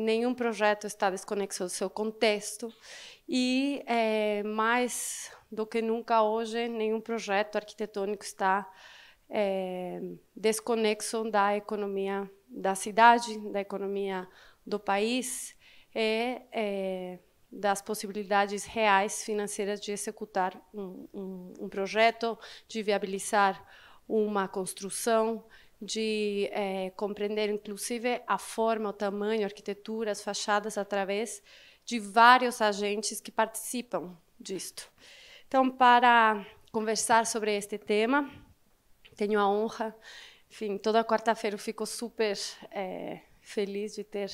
nenhum projeto está desconexo do seu contexto e é, mais do que nunca hoje nenhum projeto arquitetônico está é, desconexo da economia da cidade, da economia do país e é, das possibilidades reais financeiras de executar um, um, um projeto, de viabilizar uma construção, de é, compreender, inclusive, a forma, o tamanho, a arquitetura, as fachadas, através de vários agentes que participam disto. Então, para conversar sobre este tema, tenho a honra, enfim, toda quarta-feira eu fico super é, feliz de ter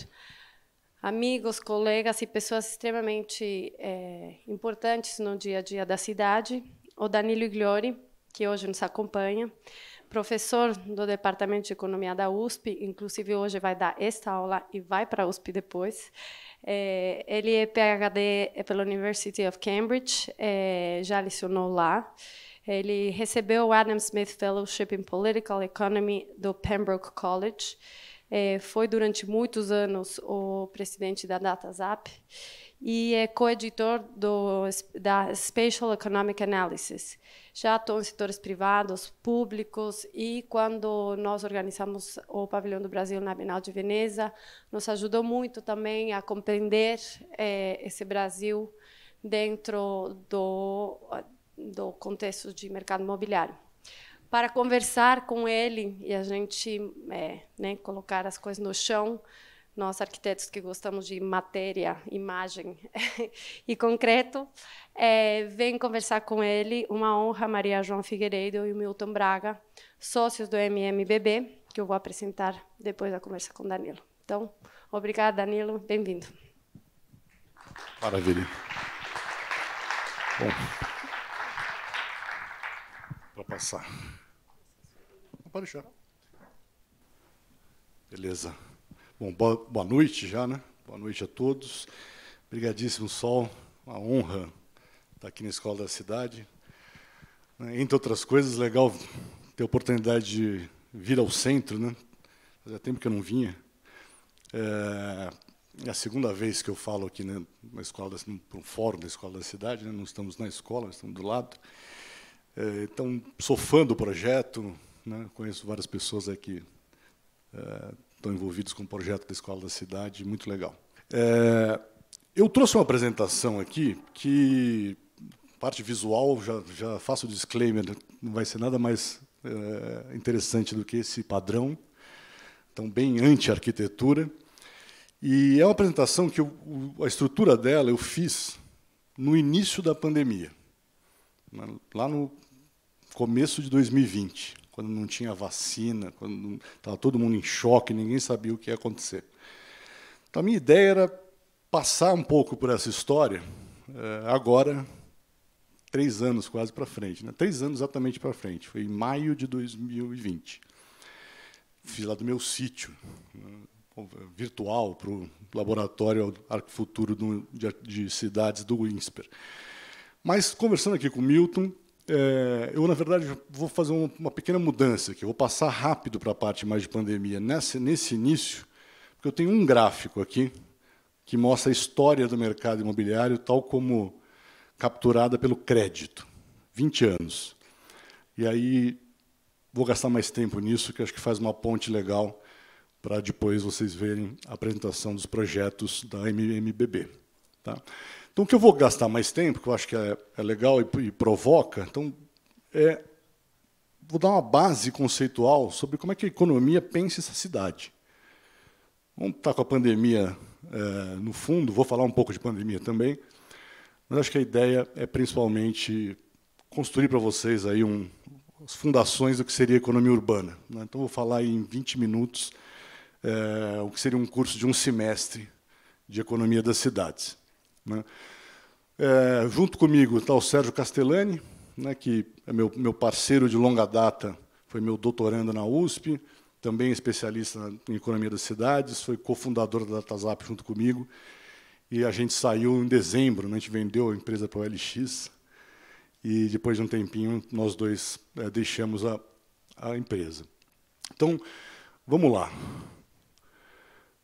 amigos, colegas e pessoas extremamente é, importantes no dia a dia da cidade. O Danilo Igliori, que hoje nos acompanha, professor do Departamento de Economia da USP, inclusive hoje vai dar esta aula e vai para a USP depois. É, ele é PhD é pela University of Cambridge, é, já licenciou lá. Ele recebeu o Adam Smith Fellowship in Political Economy do Pembroke College. É, foi durante muitos anos o presidente da DataZap e é coeditor do, da Spatial Economic Analysis já atuam em setores privados, públicos, e quando nós organizamos o Pavilhão do Brasil na Bienal de Veneza, nos ajudou muito também a compreender eh, esse Brasil dentro do, do contexto de mercado imobiliário para conversar com ele e a gente é, né, colocar as coisas no chão nós arquitetos que gostamos de matéria, imagem e concreto, é, vem conversar com ele, uma honra, Maria João Figueiredo e o Milton Braga, sócios do MMBB, que eu vou apresentar depois da conversa com Danilo. Então, obrigada, Danilo, bem-vindo. Maravilha. Bom, para passar. Não pode deixar. Beleza. Bom, boa noite já, né? Boa noite a todos. Obrigadíssimo, Sol. Uma honra estar aqui na Escola da Cidade. Né, entre outras coisas, legal ter a oportunidade de vir ao centro, né? Fazia tempo que eu não vinha. É, é a segunda vez que eu falo aqui né, na escola, da, fórum da Escola da Cidade, né? não estamos na escola, estamos do lado. É, então, sou fã do projeto, né? conheço várias pessoas aqui é, estão envolvidos com o projeto da Escola da Cidade, muito legal. É, eu trouxe uma apresentação aqui que, parte visual, já, já faço o disclaimer, né? não vai ser nada mais é, interessante do que esse padrão, então bem anti-arquitetura. E é uma apresentação que eu, a estrutura dela eu fiz no início da pandemia, lá no começo de 2020 quando não tinha vacina, quando estava todo mundo em choque, ninguém sabia o que ia acontecer. Então, a minha ideia era passar um pouco por essa história, eh, agora, três anos quase para frente, né? três anos exatamente para frente, foi em maio de 2020. Fiz lá do meu sítio, né, virtual, para o laboratório Arco Futuro de Cidades do INSPER. Mas, conversando aqui com o Milton, é, eu, na verdade, vou fazer uma pequena mudança aqui. Eu vou passar rápido para a parte mais de pandemia nessa, nesse início, porque eu tenho um gráfico aqui que mostra a história do mercado imobiliário, tal como capturada pelo crédito. 20 anos. E aí vou gastar mais tempo nisso, que acho que faz uma ponte legal para depois vocês verem a apresentação dos projetos da MMBB. Tá? Então, o que eu vou gastar mais tempo, que eu acho que é, é legal e, e, provoca, então, é, vou dar uma base conceitual sobre como é que a economia pensa essa cidade. Vamos estar tá com a pandemia é, no fundo, vou falar um pouco de pandemia também, mas acho que a ideia é principalmente construir para vocês aí um, as fundações do que seria economia urbana. Né? Então, vou falar em 20 minutos é, o que seria um curso de um semestre de economia das cidades. Né? É, junto comigo está o Sérgio Castellani, né, que é meu, meu parceiro de longa data, foi meu doutorando na USP, também especialista em economia das cidades, foi cofundador da DataZap junto comigo. E a gente saiu em dezembro, né, a gente vendeu a empresa para o LX. E depois de um tempinho, nós dois é, deixamos a, a empresa. Então, vamos lá.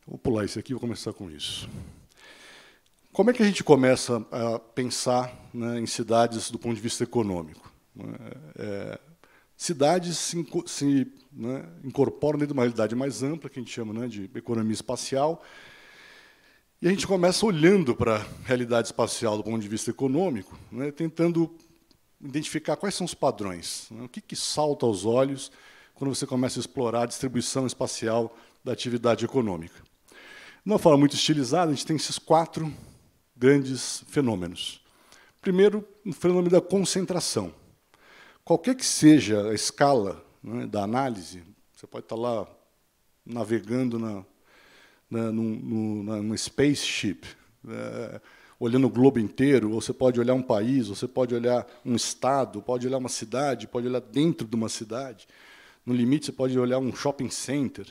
Vou pular isso aqui e vou começar com isso. Como é que a gente começa a pensar né, em cidades do ponto de vista econômico? Né, é, cidades se, se né, incorporam dentro de uma realidade mais ampla, que a gente chama né, de economia espacial, e a gente começa olhando para a realidade espacial do ponto de vista econômico, né, tentando identificar quais são os padrões, né, o que, que salta aos olhos quando você começa a explorar a distribuição espacial da atividade econômica. De uma forma muito estilizada, a gente tem esses quatro grandes fenômenos. Primeiro, o fenômeno da concentração. Qualquer que seja a escala né, da análise, você pode estar lá navegando na, na, num, na, spaceship, né, olhando o globo inteiro, ou você pode olhar um país, ou você pode olhar um estado, pode olhar uma cidade, pode olhar dentro de uma cidade. No limite, você pode olhar um shopping center.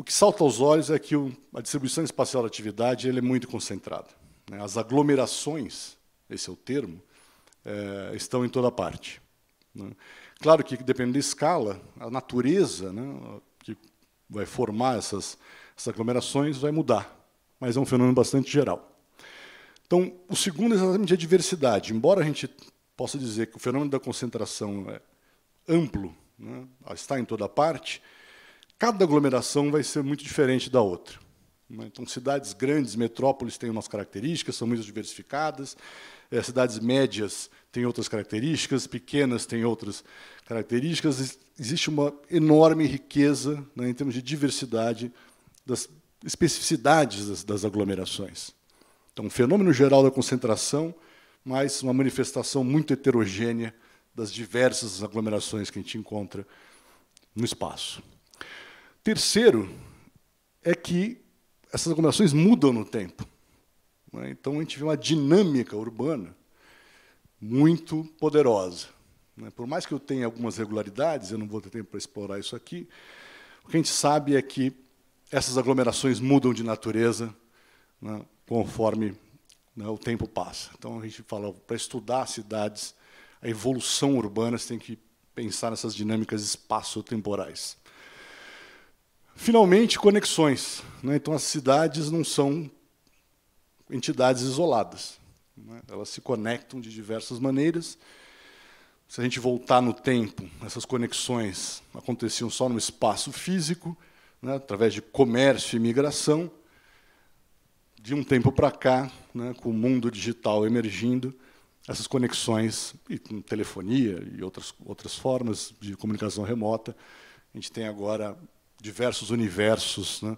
O que salta aos olhos é que a distribuição espacial da atividade é muito concentrada. Né? As aglomerações, esse é o termo, é, estão em toda parte. Né? Claro que, dependendo da escala, a natureza né, que vai formar essas, aglomerações vai mudar, mas é um fenômeno bastante geral. Então, o segundo é exatamente a diversidade. Embora a gente possa dizer que o fenômeno da concentração é amplo, está em toda parte, Cada aglomeração vai ser muito diferente da outra. Né? Então, cidades grandes, metrópoles, têm umas características, são muito diversificadas. Eh, cidades médias têm outras características, pequenas têm outras características. Existe uma enorme riqueza né, em termos de diversidade das especificidades das, das aglomerações. Então, um fenômeno geral da concentração, mas uma manifestação muito heterogênea das diversas aglomerações que a gente encontra no espaço. Terceiro é que essas aglomerações mudam no tempo. Né? Então, a gente vê uma dinâmica urbana muito poderosa. Né? Por mais que eu tenha algumas regularidades, eu não vou ter tempo para explorar isso aqui, o que a gente sabe é que essas aglomerações mudam de natureza né? conforme né, o tempo passa. Então, a gente fala, para estudar cidades, a evolução urbana, você tem que pensar nessas dinâmicas espaço-temporais. Finalmente, conexões. Né? Então, as cidades não são entidades isoladas. Né? Elas se conectam de diversas maneiras. Se a gente voltar no tempo, essas conexões aconteciam só no espaço físico, né? através de comércio e migração. De um tempo para cá, né? com o mundo digital emergindo, essas conexões, e com telefonia e outras, outras formas de comunicação remota, a gente tem agora diversos universos né,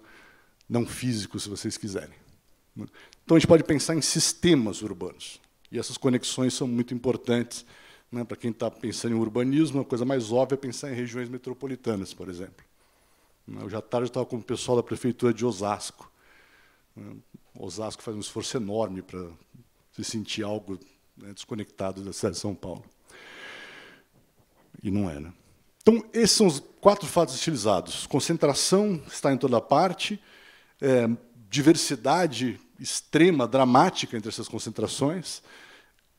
não físicos, se vocês quiserem. Então, a gente pode pensar em sistemas urbanos. E essas conexões são muito importantes né, para quem está pensando em urbanismo. A coisa mais óbvia é pensar em regiões metropolitanas, por exemplo. Hoje né, à tarde eu estava com o pessoal da prefeitura de Osasco. Né, Osasco faz um esforço enorme para se sentir algo né, desconectado da cidade de São Paulo. E não é, né? Então, esses são os quatro fatos utilizados. Concentração está em toda parte, é, diversidade extrema, dramática entre essas concentrações,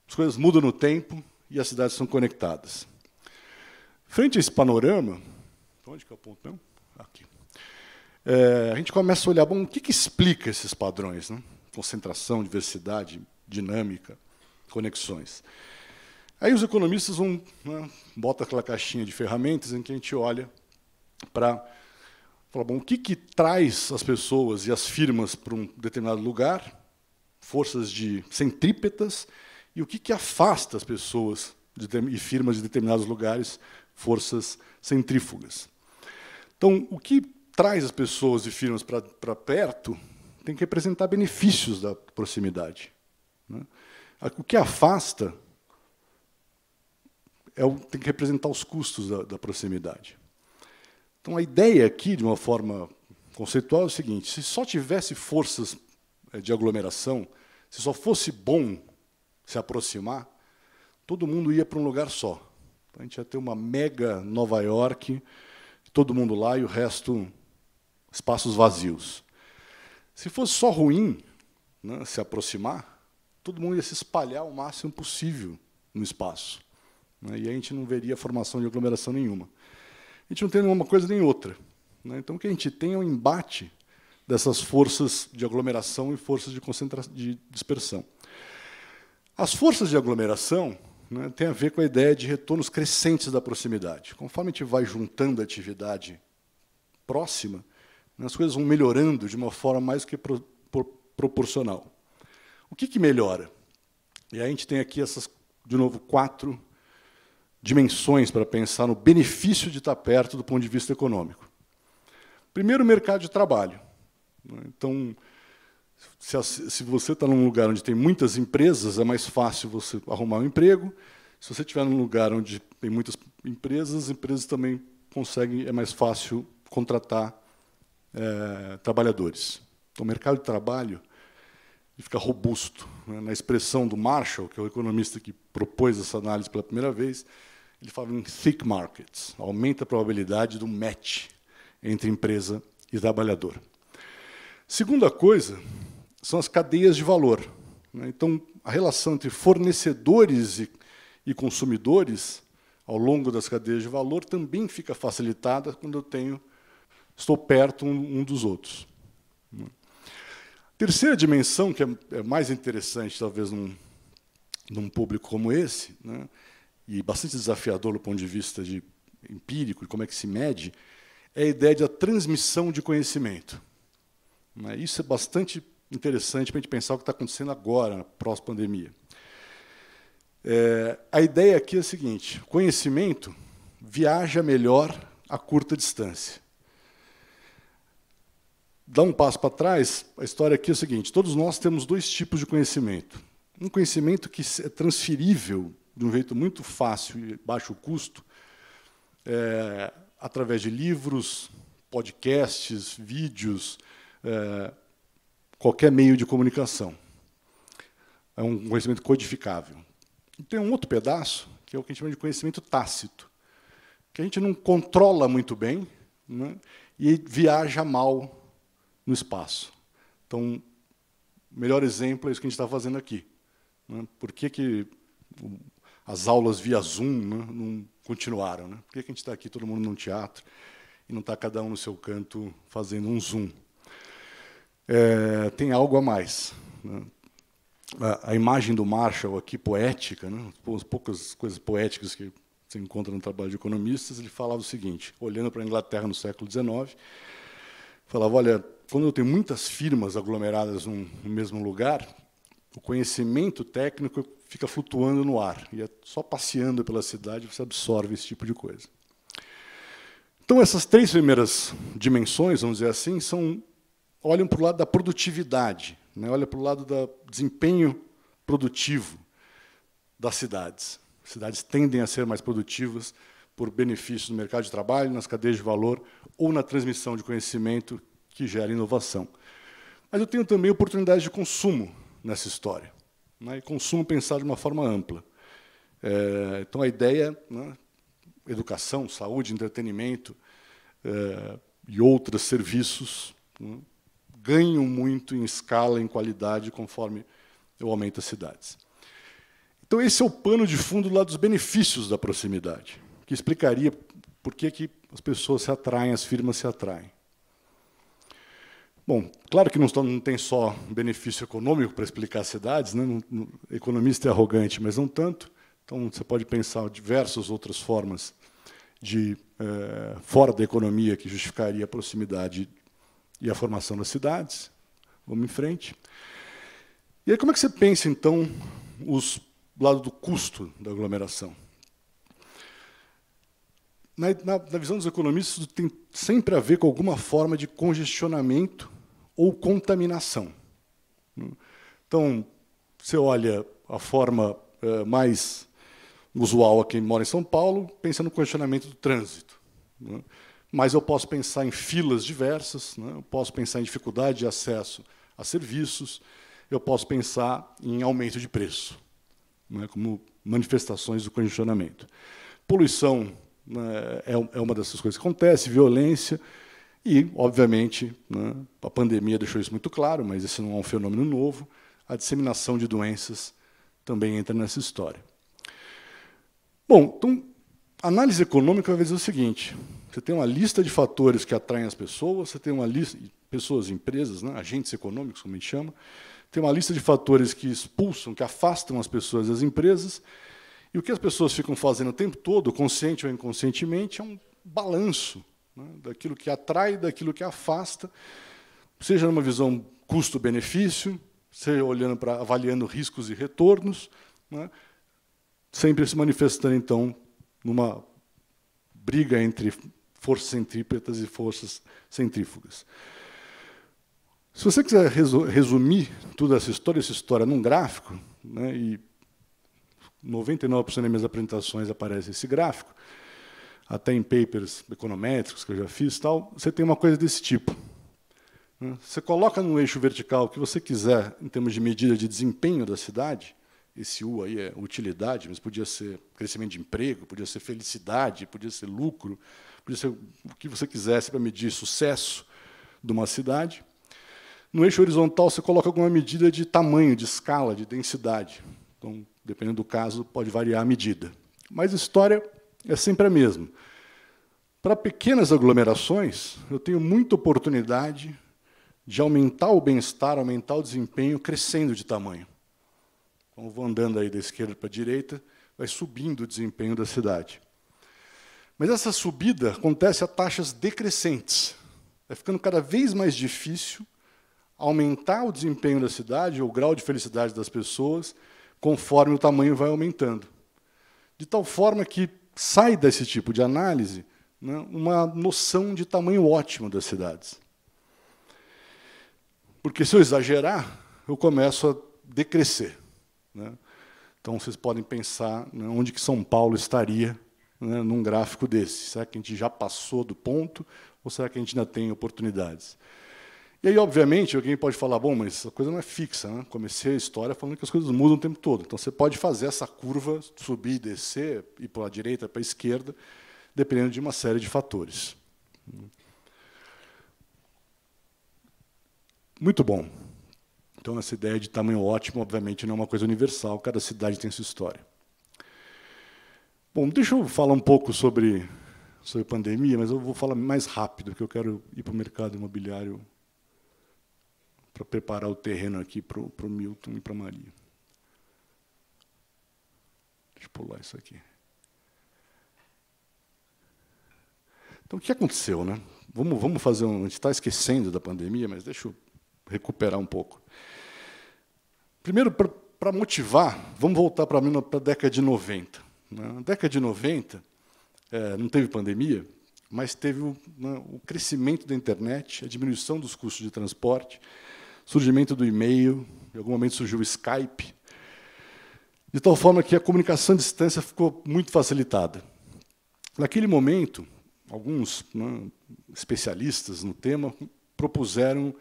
as coisas mudam no tempo e as cidades são conectadas. Frente a esse panorama, onde que é o ponto mesmo? Aqui. É, a gente começa a olhar, bom, o que, que explica esses padrões? Né? Concentração, diversidade, dinâmica, conexões. Aí os economistas vão, né, bota aquela caixinha de ferramentas em que a gente olha para falar, bom, o que, que traz as pessoas e as firmas para um determinado lugar, forças de centrípetas, e o que, que afasta as pessoas de, e firmas de determinados lugares, forças centrífugas. Então, o que traz as pessoas e firmas para perto tem que representar benefícios da proximidade. Né? O que afasta é o, tem que representar os custos da, da proximidade. Então, a ideia aqui, de uma forma conceitual, é o seguinte: se só tivesse forças eh, de aglomeração, se só fosse bom se aproximar, todo mundo ia para um lugar só. Então, a gente ia ter uma mega Nova York, todo mundo lá e o resto espaços vazios. Se fosse só ruim né, se aproximar, todo mundo ia se espalhar o máximo possível no espaço. Né? E a gente não veria formação de aglomeração nenhuma. A gente não tem nenhuma coisa nem outra. Né? Então, o que a gente tem é um embate dessas forças de aglomeração e forças de, de dispersão. As forças de aglomeração né, têm a ver com a ideia de retornos crescentes da proximidade. Conforme a gente vai juntando a atividade próxima, né, as coisas vão melhorando de uma forma mais que pro, pro, proporcional. O que, que melhora? E a gente tem aqui essas, de novo, quatro dimensões para pensar no benefício de estar perto do ponto de vista econômico. Primeiro, o mercado de trabalho. Então, se, você está num lugar onde tem muitas empresas, é mais fácil você arrumar um emprego. Se você estiver num lugar onde tem muitas empresas, as empresas também conseguem, é mais fácil contratar é, trabalhadores. Então, o mercado de trabalho fica robusto. Né? Na expressão do Marshall, que é o economista que propôs essa análise pela primeira vez, ele fala em thick markets, aumenta a probabilidade do match entre empresa e trabalhador. Segunda coisa são as cadeias de valor. Né? Então, a relação entre fornecedores e, e consumidores ao longo das cadeias de valor também fica facilitada quando eu tenho estou perto um, um dos outros. Né? Terceira dimensão que é, é mais interessante talvez num, num público como esse, né, e bastante desafiador do ponto de vista de empírico, de como é que se mede, é a ideia da transmissão de conhecimento. Né? Isso é bastante interessante para a gente pensar o que está acontecendo agora, na pós-pandemia. É, a ideia aqui é a seguinte: conhecimento viaja melhor a curta distância. Dá um passo para trás, a história aqui é a seguinte: todos nós temos dois tipos de conhecimento. Um conhecimento que é transferível de um jeito muito fácil e baixo custo, é, através de livros, podcasts, vídeos, é, qualquer meio de comunicação. É um conhecimento codificável. E tem um outro pedaço, que é o que a gente chama de conhecimento tácito, que a gente não controla muito bem né, e viaja mal no espaço. Então, o melhor exemplo é isso que a gente está fazendo aqui. Né? Por que, que as aulas via Zoom né, não continuaram. Né? Por que a gente está aqui todo mundo num teatro e não está cada um no seu canto fazendo um Zoom? É, tem algo a mais. Né? A, a, imagem do Marshall aqui, poética, né? poucas coisas poéticas que se encontra no trabalho de economistas, ele falava o seguinte, olhando para a Inglaterra no século XIX, falava, olha, quando eu tenho muitas firmas aglomeradas no mesmo lugar, o conhecimento técnico fica flutuando no ar. E é só passeando pela cidade você absorve esse tipo de coisa. Então, essas três primeiras dimensões, vamos dizer assim, são olham para o lado da produtividade, né? olham para o lado do desempenho produtivo das cidades. As cidades tendem a ser mais produtivas por benefícios no mercado de trabalho, nas cadeias de valor ou na transmissão de conhecimento que gera inovação. Mas eu tenho também oportunidades de consumo nessa história né, e consumo pensado de uma forma ampla. É, então, a ideia, né, educação, saúde, entretenimento é, e outros serviços né, ganham muito em escala, em qualidade, conforme eu aumento as cidades. Então, esse é o pano de fundo lá dos benefícios da proximidade, que explicaria por que, que as pessoas se atraem, as firmas se atraem. Bom, claro que não, tem só benefício econômico para explicar as cidades, né? economista é arrogante, mas não tanto. Então você pode pensar diversas outras formas de eh, fora da economia que justificaria a proximidade e a formação das cidades. Vamos em frente. E aí como é que você pensa então os lado do custo da aglomeração? Na, na, na visão dos economistas, isso tem sempre a ver com alguma forma de congestionamento ou contaminação. Então, você olha a forma é, mais usual a quem mora em São Paulo, pensa no congestionamento do trânsito. Né? Mas eu posso pensar em filas diversas, né? eu posso pensar em dificuldade de acesso a serviços, eu posso pensar em aumento de preço, né? como manifestações do congestionamento. Poluição né, é, é uma dessas coisas que acontece, violência, e, obviamente, né, a pandemia deixou isso muito claro, mas isso não é um fenômeno novo, a disseminação de doenças também entra nessa história. Bom, então, análise econômica vai dizer o seguinte: você tem uma lista de fatores que atraem as pessoas, você tem uma lista, pessoas, empresas, né, agentes econômicos, como a gente chama, tem uma lista de fatores que expulsam, que afastam as pessoas das empresas, e o que as pessoas ficam fazendo o tempo todo, consciente ou inconscientemente, é um balanço né? daquilo que atrai, daquilo que afasta, seja numa visão custo-benefício, seja olhando para avaliando riscos e retornos, né? sempre se manifestando então numa briga entre forças centrípetas e forças centrífugas. Se você quiser resumir toda essa história, essa história num gráfico, né, e 99% das minhas apresentações aparece esse gráfico, até em papers econométricos que eu já fiz, tal, você tem uma coisa desse tipo. Né? Você coloca no eixo vertical o que você quiser em termos de medida de desempenho da cidade, esse U aí é utilidade, mas podia ser crescimento de emprego, podia ser felicidade, podia ser lucro, podia ser o que você quisesse para medir sucesso de uma cidade. No eixo horizontal, você coloca alguma medida de tamanho, de escala, de densidade. Então, dependendo do caso, pode variar a medida. Mas a história é sempre a mesma. Para pequenas aglomerações, eu tenho muita oportunidade de aumentar o bem-estar, aumentar o desempenho, crescendo de tamanho. Então, vou andando aí da esquerda para a direita, vai subindo o desempenho da cidade. Mas essa subida acontece a taxas decrescentes. Vai ficando cada vez mais difícil aumentar o desempenho da cidade, ou o grau de felicidade das pessoas, conforme o tamanho vai aumentando. De tal forma que sai desse tipo de análise né, uma noção de tamanho ótimo das cidades. Porque se eu exagerar, eu começo a decrescer. Né? Então vocês podem pensar né, onde que São Paulo estaria né, num gráfico desse. Será que a gente já passou do ponto ou será que a gente ainda tem oportunidades? E aí, obviamente, alguém pode falar, bom, mas essa coisa não é fixa. Né? Comecei a história falando que as coisas mudam o tempo todo. Então, você pode fazer essa curva, subir e descer, ir para a direita, para a esquerda, dependendo de uma série de fatores. Muito bom. Então, essa ideia de tamanho ótimo, obviamente, não é uma coisa universal. Cada cidade tem sua história. Bom, deixa eu falar um pouco sobre, sobre pandemia, mas eu vou falar mais rápido, porque eu quero ir para o mercado imobiliário para preparar o terreno aqui para o Milton e para Maria. Deixa eu pular isso aqui. Então, o que aconteceu? Né? Vamos, vamos fazer um. A gente está esquecendo da pandemia, mas deixa eu recuperar um pouco. Primeiro, para motivar, vamos voltar para a década de 90. Né? Na década de 90, é, não teve pandemia, mas teve o, né, o crescimento da internet, a diminuição dos custos de transporte, surgimento do e-mail, em algum momento surgiu o Skype, de tal forma que a comunicação à distância ficou muito facilitada. Naquele momento, alguns né, especialistas no tema propuseram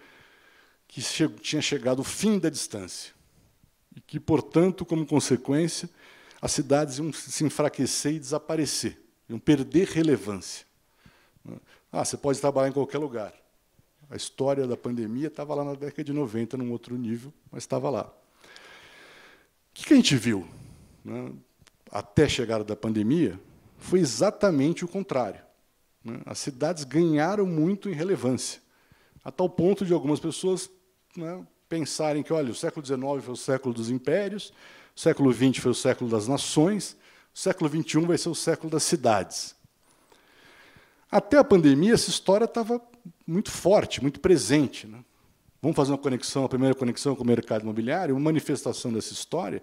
que che tinha chegado o fim da distância e que, portanto, como consequência, as cidades iam se enfraquecer e desaparecer, iam perder relevância. Ah, você pode trabalhar em qualquer lugar. A história da pandemia estava lá na década de 90, num outro nível, mas estava lá. O que, a gente viu né, até a chegada da pandemia foi exatamente o contrário. Né? As cidades ganharam muito em relevância, a tal ponto de algumas pessoas né, pensarem que, olha, o século XIX foi o século dos impérios, o século XX foi o século das nações, o século XXI vai ser o século das cidades. Até a pandemia, essa história estava muito forte, muito presente. Né? Vamos fazer uma conexão, a primeira conexão com o mercado imobiliário. Uma manifestação dessa história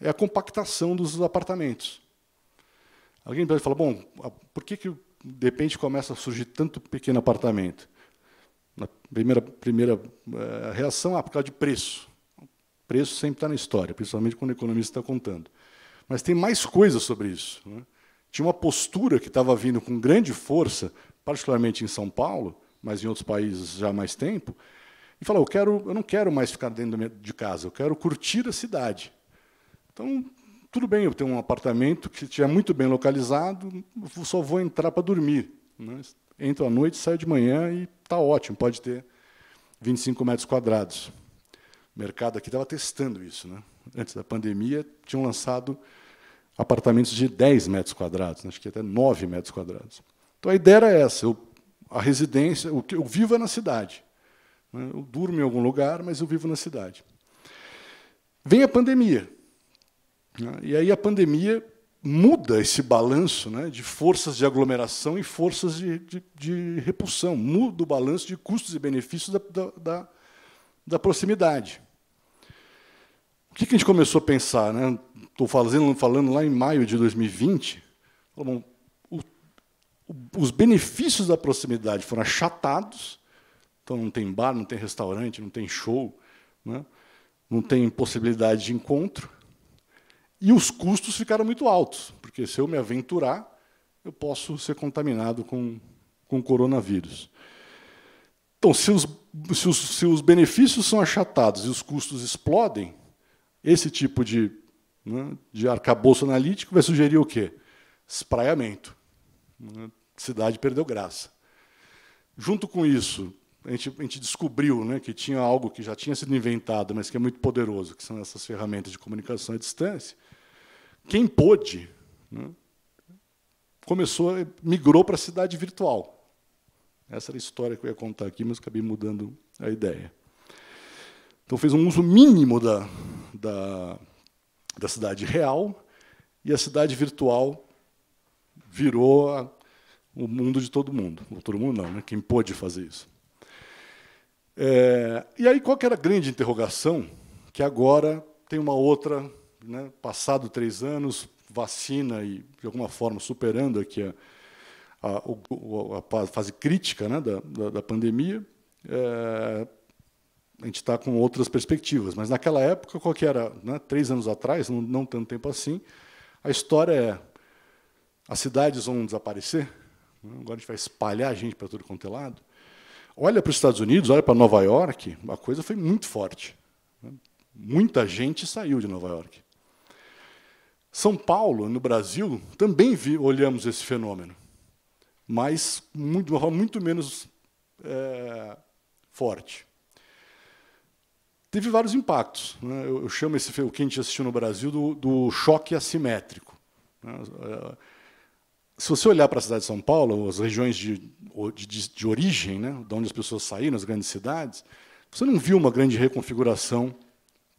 é a compactação dos apartamentos. Alguém pode falar, bom, por que, que de repente começa a surgir tanto pequeno apartamento? Na primeira, primeira eh, reação, ah, por causa de preço. preço sempre está na história, principalmente quando o economista está contando. Mas tem mais coisas sobre isso. Né? tinha uma postura que estava vindo com grande força, particularmente em São Paulo, mas em outros países já há mais tempo, e falou: eu, quero, eu não quero mais ficar dentro de casa, eu quero curtir a cidade. Então, tudo bem, eu tenho um apartamento que estiver muito bem localizado, só vou entrar para dormir. Né? Entro à noite, saio de manhã e está ótimo, pode ter 25 metros quadrados. O mercado aqui estava testando isso. Né? Antes da pandemia, tinham lançado apartamentos de 10 metros quadrados, né? acho que até 9 metros quadrados. Então a ideia era essa: eu, a residência, o que eu vivo é na cidade. Né? Eu durmo em algum lugar, mas eu vivo na cidade. Vem a pandemia. Né? E aí a pandemia muda esse balanço né, de forças de aglomeração e forças de, de, de repulsão, muda o balanço de custos e benefícios da, da, da, da proximidade. O que, que a gente começou a pensar? Estou né? falando, falando lá em maio de 2020. Bom, o, os benefícios da proximidade foram achatados. Então não tem bar, não tem restaurante, não tem show, né? não tem possibilidade de encontro. E os custos ficaram muito altos, porque se eu me aventurar, eu posso ser contaminado com, com coronavírus. Então, se os, se, os, se os benefícios são achatados e os custos explodem, esse tipo de, né, de arcabouço analítico vai sugerir o quê? Espraiamento. Né, cidade perdeu graça. Junto com isso, a gente, a gente descobriu né, que tinha algo que já tinha sido inventado, mas que é muito poderoso, que são essas ferramentas de comunicação à distância. Quem pôde né, começou, eh, migrou para a cidade virtual. Essa era a história que eu ia contar aqui, mas acabei mudando a ideia. Então fez um uso mínimo da, da, da cidade real e a cidade virtual virou a, o mundo de todo mundo. O todo mundo não, né? quem pôde fazer isso. É, e aí qual era a grande interrogação? Que agora tem uma outra, né, passado três anos, vacina e, de alguma forma, superando aqui a, a, a, a fase crítica né, da, da, da, pandemia, é, a gente está com outras perspectivas. Mas naquela época, qual que era? Né, três anos atrás, não, não tanto tempo assim, a história é as cidades vão desaparecer, agora a gente vai espalhar a gente para todo quanto é lado. Olha para os Estados Unidos, olha para Nova York, a coisa foi muito forte. Né? Muita gente saiu de Nova York. São Paulo, no Brasil, também vi, olhamos esse fenômeno, mas muito, muito menos é, forte teve vários impactos. Né? Eu, eu, chamo esse o que a gente assistiu no Brasil do, do choque assimétrico. Né? É, se você olhar para a cidade de São Paulo, as regiões de, de, de origem, né? de onde as pessoas saíram, as grandes cidades, você não viu uma grande reconfiguração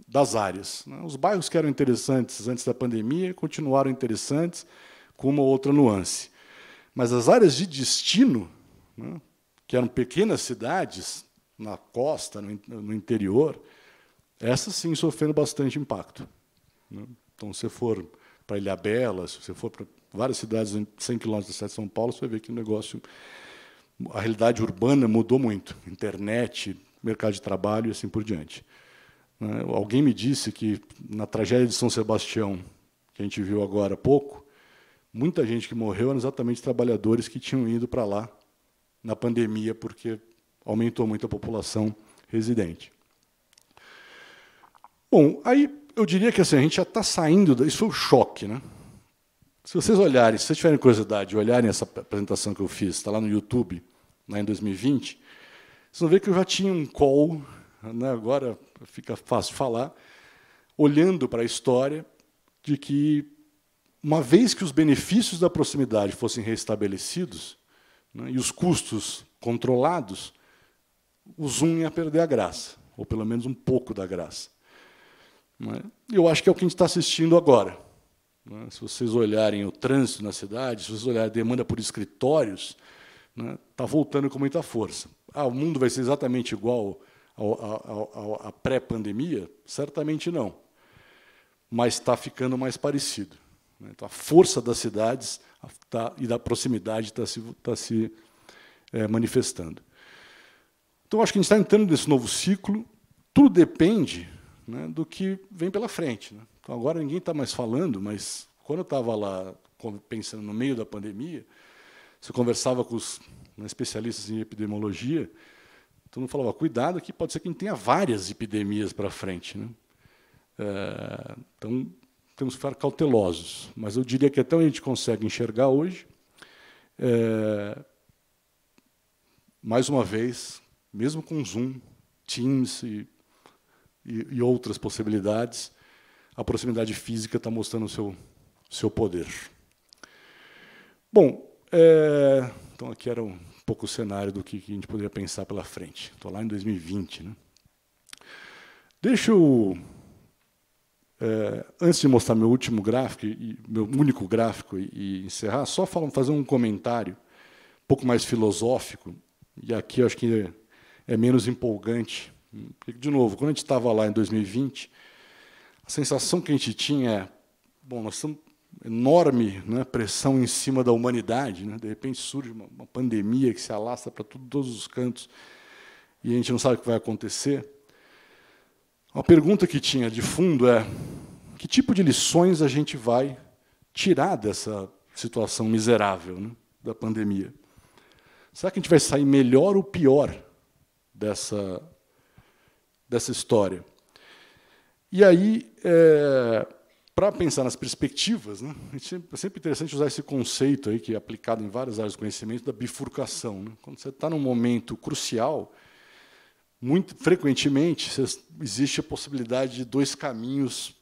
das áreas. Né? Os bairros que eram interessantes antes da pandemia continuaram interessantes, com uma outra nuance. Mas as áreas de destino, né? que eram pequenas cidades, na costa, no interior, essas sim sofrendo bastante impacto. Né? Então, se você for para Ilhabela, se você for para várias cidades 100 quilômetros da cidade de São Paulo, você vai ver que o negócio, a realidade urbana mudou muito. Internet, mercado de trabalho e assim por diante. Né? Alguém me disse que na tragédia de São Sebastião, que a gente viu agora há pouco, muita gente que morreu eram exatamente trabalhadores que tinham ido para lá na pandemia, porque aumentou muito a população residente. Bom, aí eu diria que assim, a gente já está saindo. Da... Isso foi um choque, né? Se vocês olharem, se vocês tiverem curiosidade, olharem essa apresentação que eu fiz, está lá no YouTube, lá em 2020, vocês vão ver que eu já tinha um call, né, agora fica fácil falar, olhando para a história de que, uma vez que os benefícios da proximidade fossem restabelecidos né, e os custos controlados, o Zoom ia perder a graça, ou pelo menos um pouco da graça. É? Eu acho que é o que a gente está assistindo agora. É? Se vocês olharem o trânsito na cidade, se vocês olharem a demanda por escritórios, está é? voltando com muita força. Ah, o mundo vai ser exatamente igual à pré-pandemia? Certamente não. Mas está ficando mais parecido. Então, a força das cidades tá, e da proximidade está se, tá se é, manifestando. Então, acho que a gente está entrando nesse novo ciclo. Tudo depende né, do que vem pela frente. Né? Então, agora ninguém está mais falando, mas quando eu estava lá pensando no meio da pandemia, você conversava com os né, especialistas em epidemiologia, todo mundo falava, cuidado que pode ser que a gente tenha várias epidemias para frente. Né? É, então, temos que ficar cautelosos. Mas eu diria que até onde a gente consegue enxergar hoje, é, mais uma vez, mesmo com Zoom, Teams e e, e outras possibilidades, a proximidade física está mostrando o seu, seu poder. Bom, é, então aqui era um pouco o cenário do que, que a gente poderia pensar pela frente. Estou lá em 2020. Né? Deixa eu, é, antes de mostrar meu último gráfico, e, meu único gráfico e, e encerrar, só falar, fazer um comentário um pouco mais filosófico, e aqui eu acho que é, é menos empolgante de novo, quando a gente estava lá em 2020, a sensação que a gente tinha é: bom, nós estamos enorme né, pressão em cima da humanidade, né? de repente surge uma, uma pandemia que se alastra para todos os cantos e a gente não sabe o que vai acontecer. Uma pergunta que tinha de fundo é: que tipo de lições a gente vai tirar dessa situação miserável né, da pandemia? Será que a gente vai sair melhor ou pior dessa dessa história. E aí, é, para pensar nas perspectivas, né, é, é sempre interessante usar esse conceito aí que é aplicado em várias áreas do conhecimento da bifurcação. Né? Quando você está num momento crucial, muito frequentemente existe a possibilidade de dois caminhos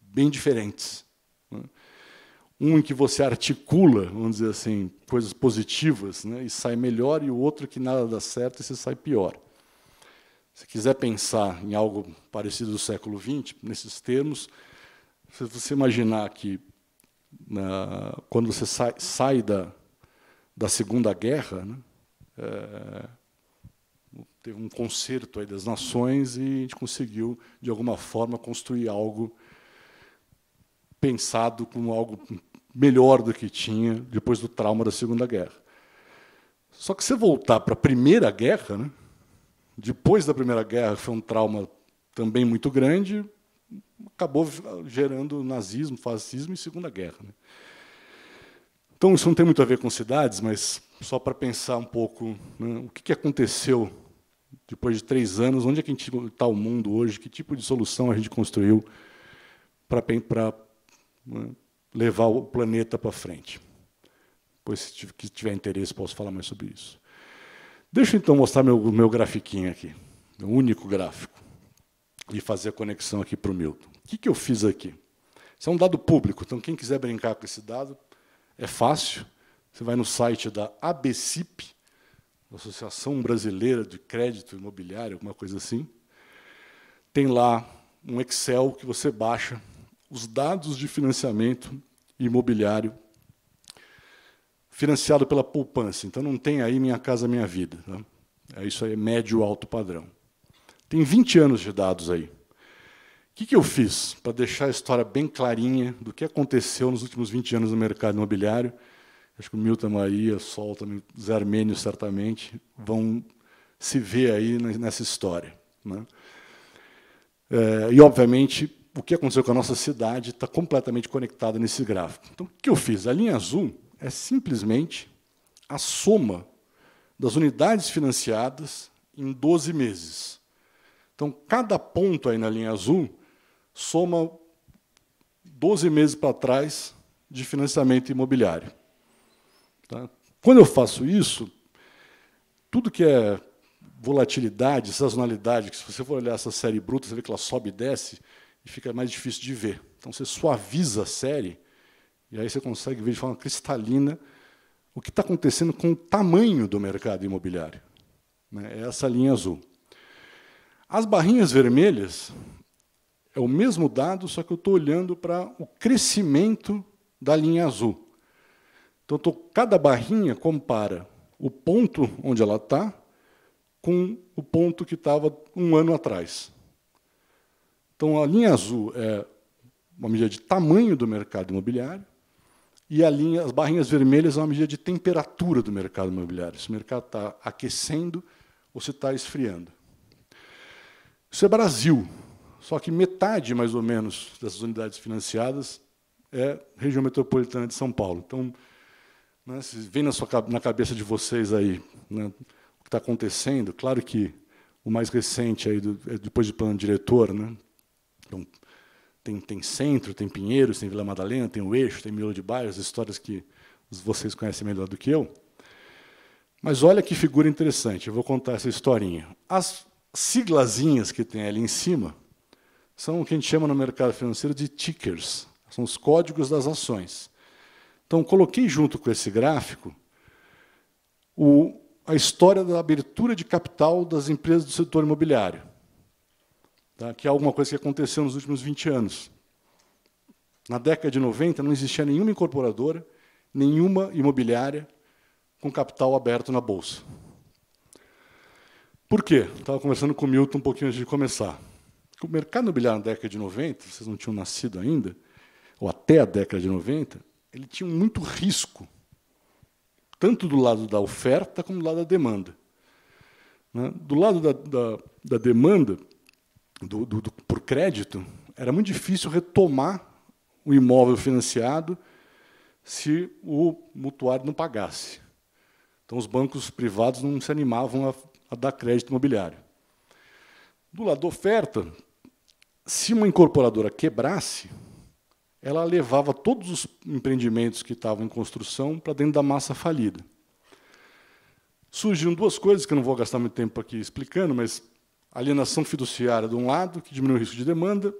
bem diferentes. Né? Um em que você articula, vamos dizer assim, coisas positivas né, e sai melhor, e o outro que nada dá certo e você sai pior. Se quiser pensar em algo parecido do século XX, nesses termos, se você imaginar que na, quando você sai, sai da, da Segunda Guerra, né, é, teve um concerto aí das nações e a gente conseguiu, de alguma forma, construir algo pensado como algo melhor do que tinha depois do trauma da Segunda Guerra. Só que se voltar para a Primeira Guerra, né, depois da Primeira Guerra, foi um trauma também muito grande, acabou gerando nazismo, fascismo e Segunda Guerra. Né? Então, isso não tem muito a ver com cidades, mas só para pensar um pouco né, o que, que aconteceu depois de três anos, onde é que a gente está o mundo hoje, que tipo de solução a gente construiu para né, levar o planeta para frente. Depois, se tiver interesse, posso falar mais sobre isso. Deixa eu então mostrar meu, meu grafiquinho aqui, o único gráfico, e fazer a conexão aqui para o Milton. O que, que eu fiz aqui? Isso é um dado público, então quem quiser brincar com esse dado, é fácil. Você vai no site da ABCIP, Associação Brasileira de Crédito Imobiliário, alguma coisa assim. Tem lá um Excel que você baixa os dados de financiamento imobiliário financiado pela poupança. Então não tem aí minha casa, minha vida. Tá? É isso aí é médio alto padrão. Tem 20 anos de dados aí. O que, que eu fiz para deixar a história bem clarinha do que aconteceu nos últimos 20 anos no mercado imobiliário? Acho que o Milton Maria, Sol, também, Zé Armênio, certamente, vão se ver aí nessa história. Né? É, e, obviamente, o que aconteceu com a nossa cidade está completamente conectado nesse gráfico. Então, o que eu fiz? A linha azul é simplesmente a soma das unidades financiadas em 12 meses. Então, cada ponto aí na linha azul soma 12 meses para trás de financiamento imobiliário. Tá? Quando eu faço isso, tudo que é volatilidade, sazonalidade, que se você for olhar essa série bruta, você vê que ela sobe e desce e fica mais difícil de ver. Então, você suaviza a série e aí você consegue ver de forma cristalina o que está acontecendo com o tamanho do mercado imobiliário. Né? É essa linha azul. As barrinhas vermelhas é o mesmo dado, só que eu estou olhando para o crescimento da linha azul. Então, tô, cada barrinha compara o ponto onde ela está com o ponto que estava um ano atrás. Então, a linha azul é uma medida de tamanho do mercado imobiliário, e linha, as barrinhas vermelhas é uma medida de temperatura do mercado imobiliário. Se o mercado está aquecendo ou se está esfriando. Isso é Brasil. Só que metade, mais ou menos, dessas unidades financiadas é região metropolitana de São Paulo. Então, né, vem na, sua, na cabeça de vocês aí né, o que está acontecendo. Claro que o mais recente, aí do, é depois do plano diretor, né? então, tem, tem Centro, tem Pinheiros, tem Vila Madalena, tem o Eixo, tem milho de bairros histórias que vocês conhecem melhor do que eu. Mas olha que figura interessante, eu vou contar essa historinha. As siglazinhas que tem ali em cima são o que a gente chama no mercado financeiro de tickers, são os códigos das ações. Então, coloquei junto com esse gráfico o, a história da abertura de capital das empresas do setor imobiliário tá? que é alguma coisa que aconteceu nos últimos 20 anos. Na década de 90, não existia nenhuma incorporadora, nenhuma imobiliária com capital aberto na Bolsa. Por quê? Estava conversando com o Milton um pouquinho antes de começar. O mercado imobiliário na década de 90, vocês não tinham nascido ainda, ou até a década de 90, ele tinha muito risco, tanto do lado da oferta como do lado da demanda. Né? Do lado da, da, da demanda, do, do, do, por crédito, era muito difícil retomar o imóvel financiado se o mutuário não pagasse. Então, os bancos privados não se animavam a, a dar crédito imobiliário. Do lado da oferta, se uma incorporadora quebrasse, ela levava todos os empreendimentos que estavam em construção para dentro da massa falida. Surgiram duas coisas que eu não vou gastar muito tempo aqui explicando, mas alienação fiduciária de um lado, que diminui o risco de demanda,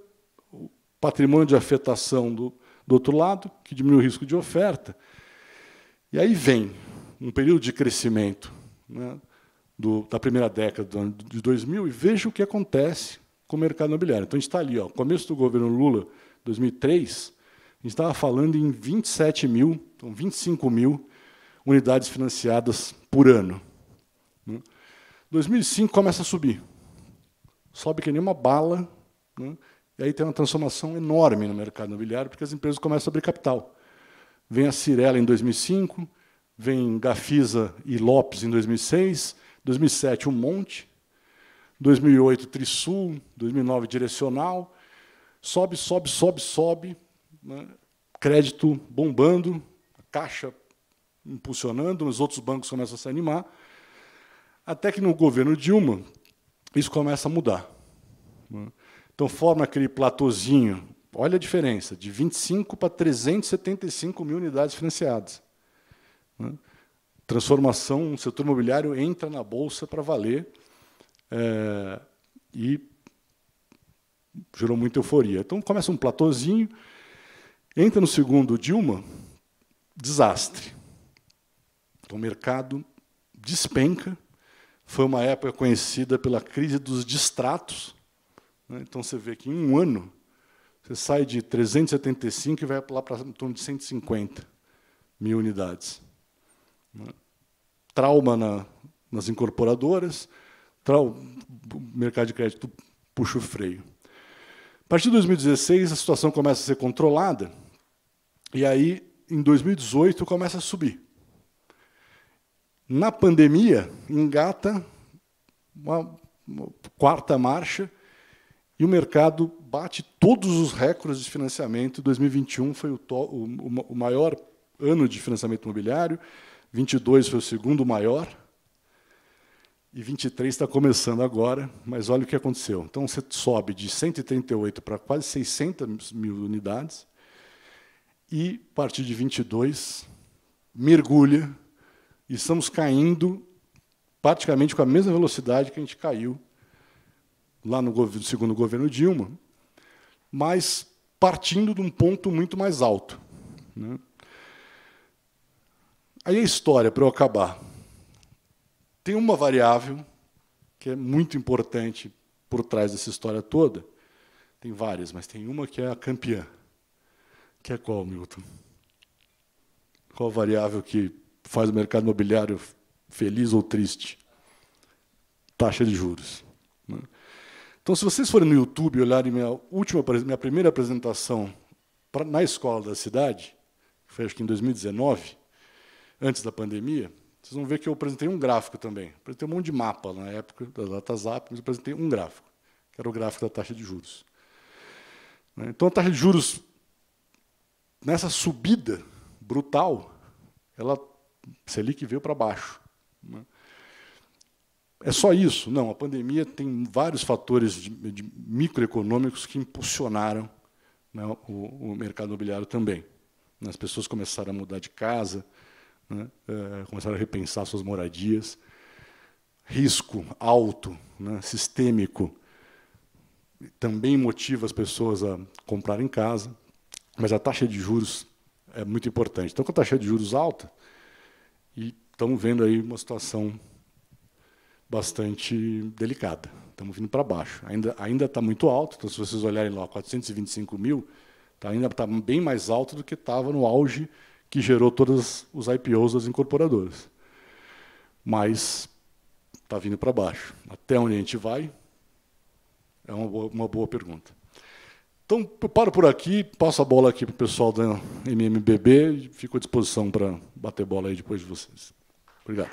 o patrimônio de afetação do, do outro lado, que diminui o risco de oferta. E aí vem um período de crescimento né, do, da primeira década de 2000 e veja o que acontece com o mercado imobiliário. Então, a gente está ali, ó, começo do governo Lula, 2003, a gente estava falando em 27 mil, então 25 mil unidades financiadas por ano. 2005 né. começa a subir, sobe que nem uma bala, né? e aí tem uma transformação enorme no mercado imobiliário, porque as empresas começam a abrir capital. Vem a Cirela em 2005, vem Gafisa e Lopes em 2006, 2007 um monte, 2008 Trisul, 2009 Direcional, sobe, sobe, sobe, sobe, né? crédito bombando, a caixa impulsionando, os outros bancos começam a se animar, até que no governo Dilma, isso começa a mudar. Então forma aquele platôzinho, olha a diferença, de 25 para 375 mil unidades financiadas. Transformação, o setor imobiliário entra na Bolsa para valer é, e gerou muita euforia. Então começa um platôzinho, entra no segundo Dilma, desastre. Então, o mercado despenca, foi uma época conhecida pela crise dos distratos. Né? Então você vê que em um ano você sai de 375 e vai lá para em torno de 150 mil unidades. Né? Trauma na, nas incorporadoras, trau, mercado de crédito puxa o freio. A partir de 2016, a situação começa a ser controlada, e aí, em 2018, começa a subir. Na pandemia, engata uma, uma quarta marcha e o mercado bate todos os recordes de financiamento. 2021 foi o, to, o, o maior ano de financiamento imobiliário, 22 foi o segundo maior, e 23 está começando agora, mas olha o que aconteceu. Então, você sobe de 138 para quase 600 mil unidades, e, a partir de 22, mergulha e estamos caindo praticamente com a mesma velocidade que a gente caiu lá no governo, segundo o governo Dilma, mas partindo de um ponto muito mais alto. Né? Aí a história, para eu acabar. Tem uma variável que é muito importante por trás dessa história toda. Tem várias, mas tem uma que é a campeã. Que é qual, Milton? Qual variável que faz o mercado imobiliário feliz ou triste? Taxa de juros. Né? Então, se vocês forem no YouTube e olharem minha última, minha primeira apresentação na escola da cidade, que foi acho que em 2019, antes da pandemia, vocês vão ver que eu apresentei um gráfico também. apresentei um monte de mapa na época da DataZap, mas eu apresentei um gráfico, que era o gráfico da taxa de juros. Né? Então, a taxa de juros, nessa subida brutal, ela Selic veio para baixo. Né? É só isso? Não, a pandemia tem vários fatores de, de microeconômicos que impulsionaram né, o, o, mercado imobiliário também. Né? As pessoas começaram a mudar de casa, né, eh, começaram a repensar suas moradias. Risco alto, né, sistêmico, também motiva as pessoas a comprarem casa, mas a taxa de juros é muito importante. Então, com a taxa de juros alta, estamos vendo aí uma situação bastante delicada. Estamos vindo para baixo. Ainda ainda está muito alto. Então, se vocês olharem lá, 425 mil, tá, ainda está bem mais alto do que estava no auge que gerou todos os IPOs das incorporadoras. Mas está vindo para baixo. Até onde a gente vai? É uma boa, uma boa pergunta. Então, eu paro por aqui, passo a bola aqui para o pessoal da MMBB e fico à disposição para bater bola aí depois de vocês. Obrigado.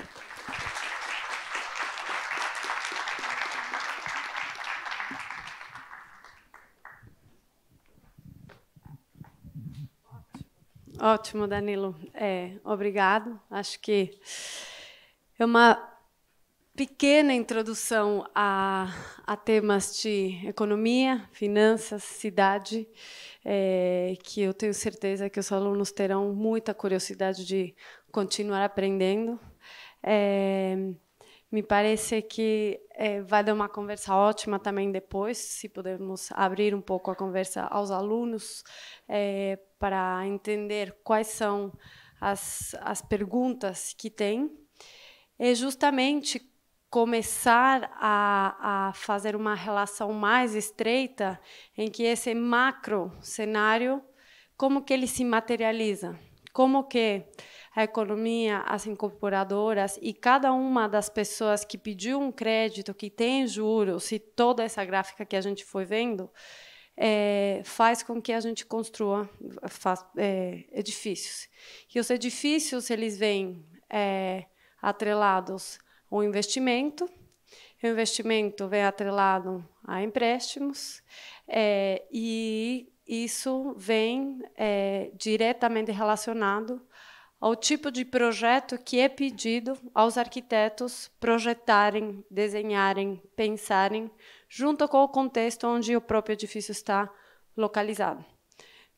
Ótimo, Danilo. É, obrigado. Acho que é uma pequena introdução a, a temas de economia, finanças, cidade, é, que eu tenho certeza que os alunos terão muita curiosidade de continuar aprendendo. É, me parece que é, vai dar uma conversa ótima também depois, se pudermos abrir um pouco a conversa aos alunos, é, para entender quais são as, as perguntas que tem. É justamente começar a, a fazer uma relação mais estreita em que esse macro cenário, como que ele se materializa como que a economia, as incorporadoras e cada uma das pessoas que pediu um crédito, que tem juros, e toda essa gráfica que a gente foi vendo, é, faz com que a gente construa faz, é, edifícios. E os edifícios eles vêm é, atrelados ao investimento, o investimento vem atrelado a empréstimos, é, e isso vem é, diretamente relacionado ao tipo de projeto que é pedido aos arquitetos projetarem, desenharem, pensarem, junto com o contexto onde o próprio edifício está localizado.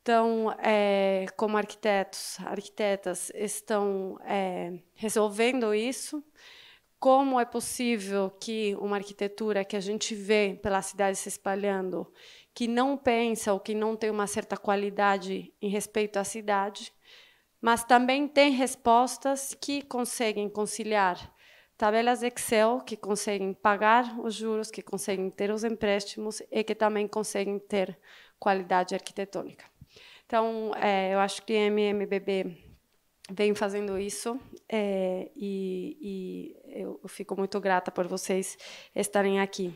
Então, é, como arquitetos, arquitetas estão é, resolvendo isso, como é possível que uma arquitetura que a gente vê pela cidade se espalhando, que não pensa ou que não tem uma certa qualidade em respeito à cidade, mas também tem respostas que conseguem conciliar tabelas Excel, que conseguem pagar os juros, que conseguem ter os empréstimos e que também conseguem ter qualidade arquitetônica. Então, é, eu acho que a MMBB vem fazendo isso é, e, e eu fico muito grata por vocês estarem aqui.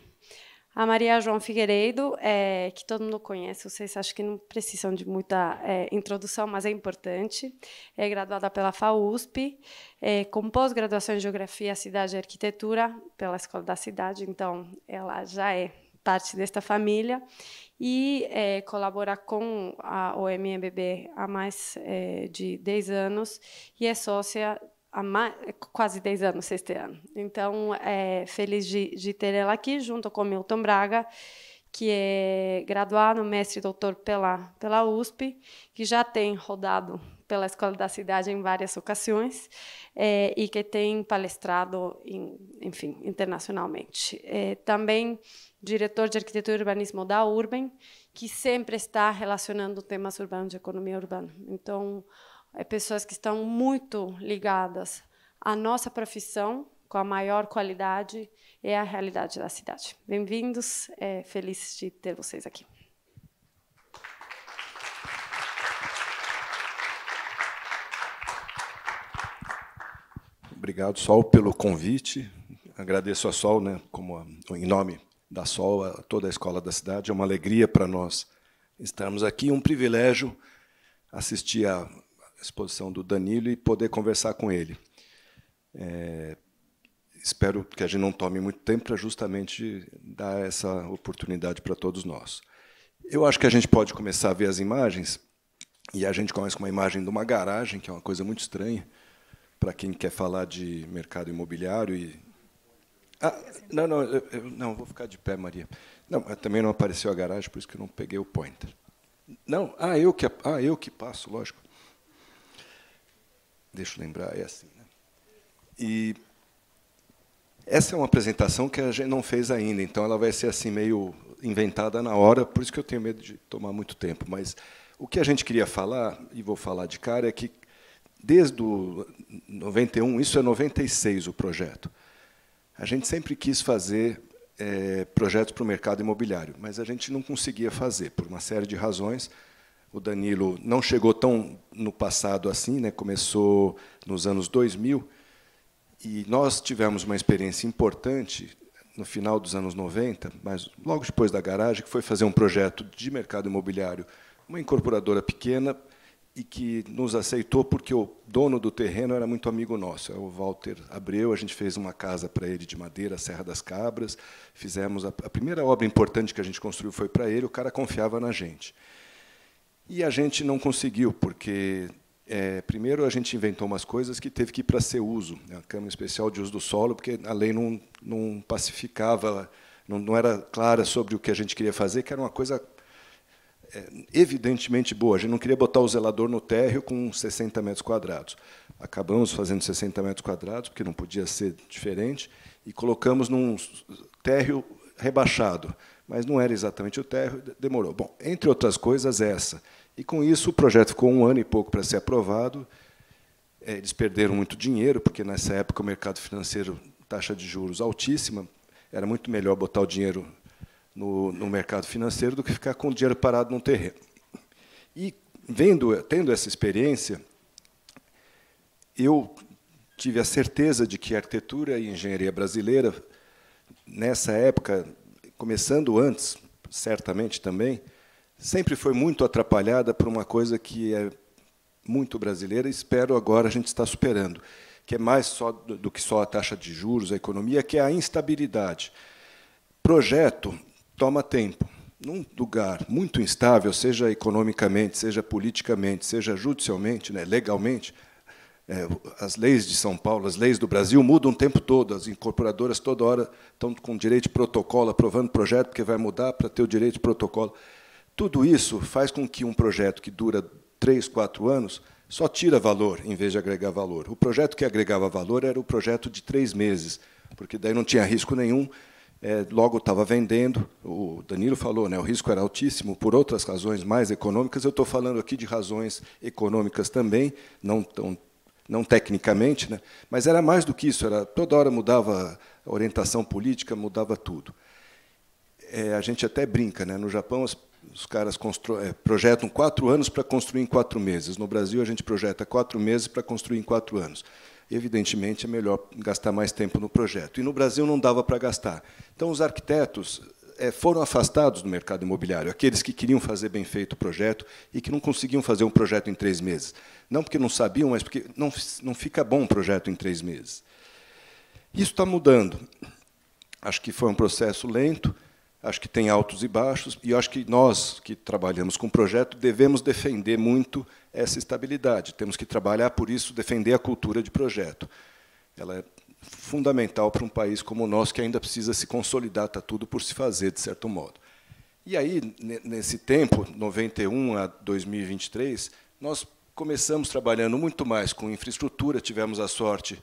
A Maria João Figueiredo, é, que todo mundo conhece, vocês acho que não precisam de muita é, introdução, mas é importante. É graduada pela FAUSP, é, com pós-graduação em Geografia, Cidade e Arquitetura, pela Escola da Cidade, então ela já é parte desta família e é, colabora com a OMMBB há mais é, de 10 anos e é sócia há mais, quase 10 anos este ano. Então, é feliz de, de ter ela aqui, junto com Milton Braga, que é graduado, mestre e doutor pela, pela USP, que já tem rodado pela Escola da Cidade em várias ocasiões é, e que tem palestrado, em, enfim, internacionalmente. É, também diretor de arquitetura e urbanismo da Urban, que sempre está relacionando temas urbanos de economia urbana. Então, é pessoas que estão muito ligadas à nossa profissão, com a maior qualidade, e à realidade da cidade. Bem-vindos, é, feliz de ter vocês aqui. Obrigado, Sol, pelo convite. Agradeço a Sol, né, como a, em nome da Sol, a toda a escola da cidade. É uma alegria para nós estarmos aqui, um privilégio assistir a exposição do Danilo e poder conversar com ele. É, espero que a gente não tome muito tempo para justamente dar essa oportunidade para todos nós. Eu acho que a gente pode começar a ver as imagens, e a gente começa com uma imagem de uma garagem, que é uma coisa muito estranha para quem quer falar de mercado imobiliário e ah, não, não, eu, eu, não, vou ficar de pé, Maria. Não, também não apareceu a garagem, por isso que eu não peguei o pointer. Não, ah, eu que, ah, eu que passo, lógico. Deixa eu lembrar, é assim. Né? E essa é uma apresentação que a gente não fez ainda, então ela vai ser assim meio inventada na hora, por isso que eu tenho medo de tomar muito tempo. Mas o que a gente queria falar, e vou falar de cara, é que desde o 91, isso é 96 o projeto, a gente sempre quis fazer é, projetos para o mercado imobiliário, mas a gente não conseguia fazer, por uma série de razões o Danilo não chegou tão no passado assim, né? começou nos anos 2000, e nós tivemos uma experiência importante no final dos anos 90, mas logo depois da garagem, que foi fazer um projeto de mercado imobiliário, uma incorporadora pequena, e que nos aceitou porque o dono do terreno era muito amigo nosso, é o Walter Abreu. A gente fez uma casa para ele de madeira, Serra das Cabras. Fizemos a, a primeira obra importante que a gente construiu foi para ele. O cara confiava na gente. E a gente não conseguiu, porque é, primeiro a gente inventou umas coisas que teve que ir para ser uso, né, a Câmara Especial de Uso do Solo, porque a lei não, não pacificava, não, não era clara sobre o que a gente queria fazer, que era uma coisa é, evidentemente boa. A gente não queria botar o zelador no térreo com 60 metros quadrados. Acabamos fazendo 60 metros quadrados, porque não podia ser diferente, e colocamos num térreo rebaixado. Mas não era exatamente o térreo, demorou. Bom, entre outras coisas, essa. E com isso o projeto ficou um ano e pouco para ser aprovado. É, eles perderam muito dinheiro, porque nessa época o mercado financeiro, taxa de juros altíssima, era muito melhor botar o dinheiro no, no mercado financeiro do que ficar com o dinheiro parado num terreno. E vendo, tendo essa experiência, eu tive a certeza de que a arquitetura e engenharia brasileira, nessa época, começando antes, certamente também, sempre foi muito atrapalhada por uma coisa que é muito brasileira e espero agora a gente está superando, que é mais só do que só a taxa de juros, a economia, que é a instabilidade. Projeto toma tempo. Num lugar muito instável, seja economicamente, seja politicamente, seja judicialmente, né, legalmente, é, as leis de São Paulo, as leis do Brasil mudam o tempo todo, as incorporadoras toda hora estão com direito de protocolo, aprovando projeto, porque vai mudar para ter o direito de protocolo. Tudo isso faz com que um projeto que dura três, quatro anos só tira valor em vez de agregar valor. O projeto que agregava valor era o projeto de três meses, porque daí não tinha risco nenhum, é, logo estava vendendo. O Danilo falou, né, o risco era altíssimo por outras razões mais econômicas. Eu estou falando aqui de razões econômicas também, não tão não tecnicamente, né? mas era mais do que isso, era toda hora mudava a orientação política, mudava tudo. É, a gente até brinca, né? no Japão as os caras é, projetam quatro anos para construir em quatro meses. No Brasil, a gente projeta quatro meses para construir em quatro anos. Evidentemente, é melhor gastar mais tempo no projeto. E no Brasil não dava para gastar. Então, os arquitetos é, foram afastados do mercado imobiliário, aqueles que queriam fazer bem feito o projeto e que não conseguiam fazer um projeto em três meses. Não porque não sabiam, mas porque não, não fica bom um projeto em três meses. Isso está mudando. Acho que foi um processo lento acho que tem altos e baixos, e acho que nós que trabalhamos com o projeto devemos defender muito essa estabilidade. Temos que trabalhar por isso, defender a cultura de projeto. Ela é fundamental para um país como o nosso, que ainda precisa se consolidar, está tudo por se fazer, de certo modo. E aí, nesse tempo, 91 a 2023, nós começamos trabalhando muito mais com infraestrutura, tivemos a sorte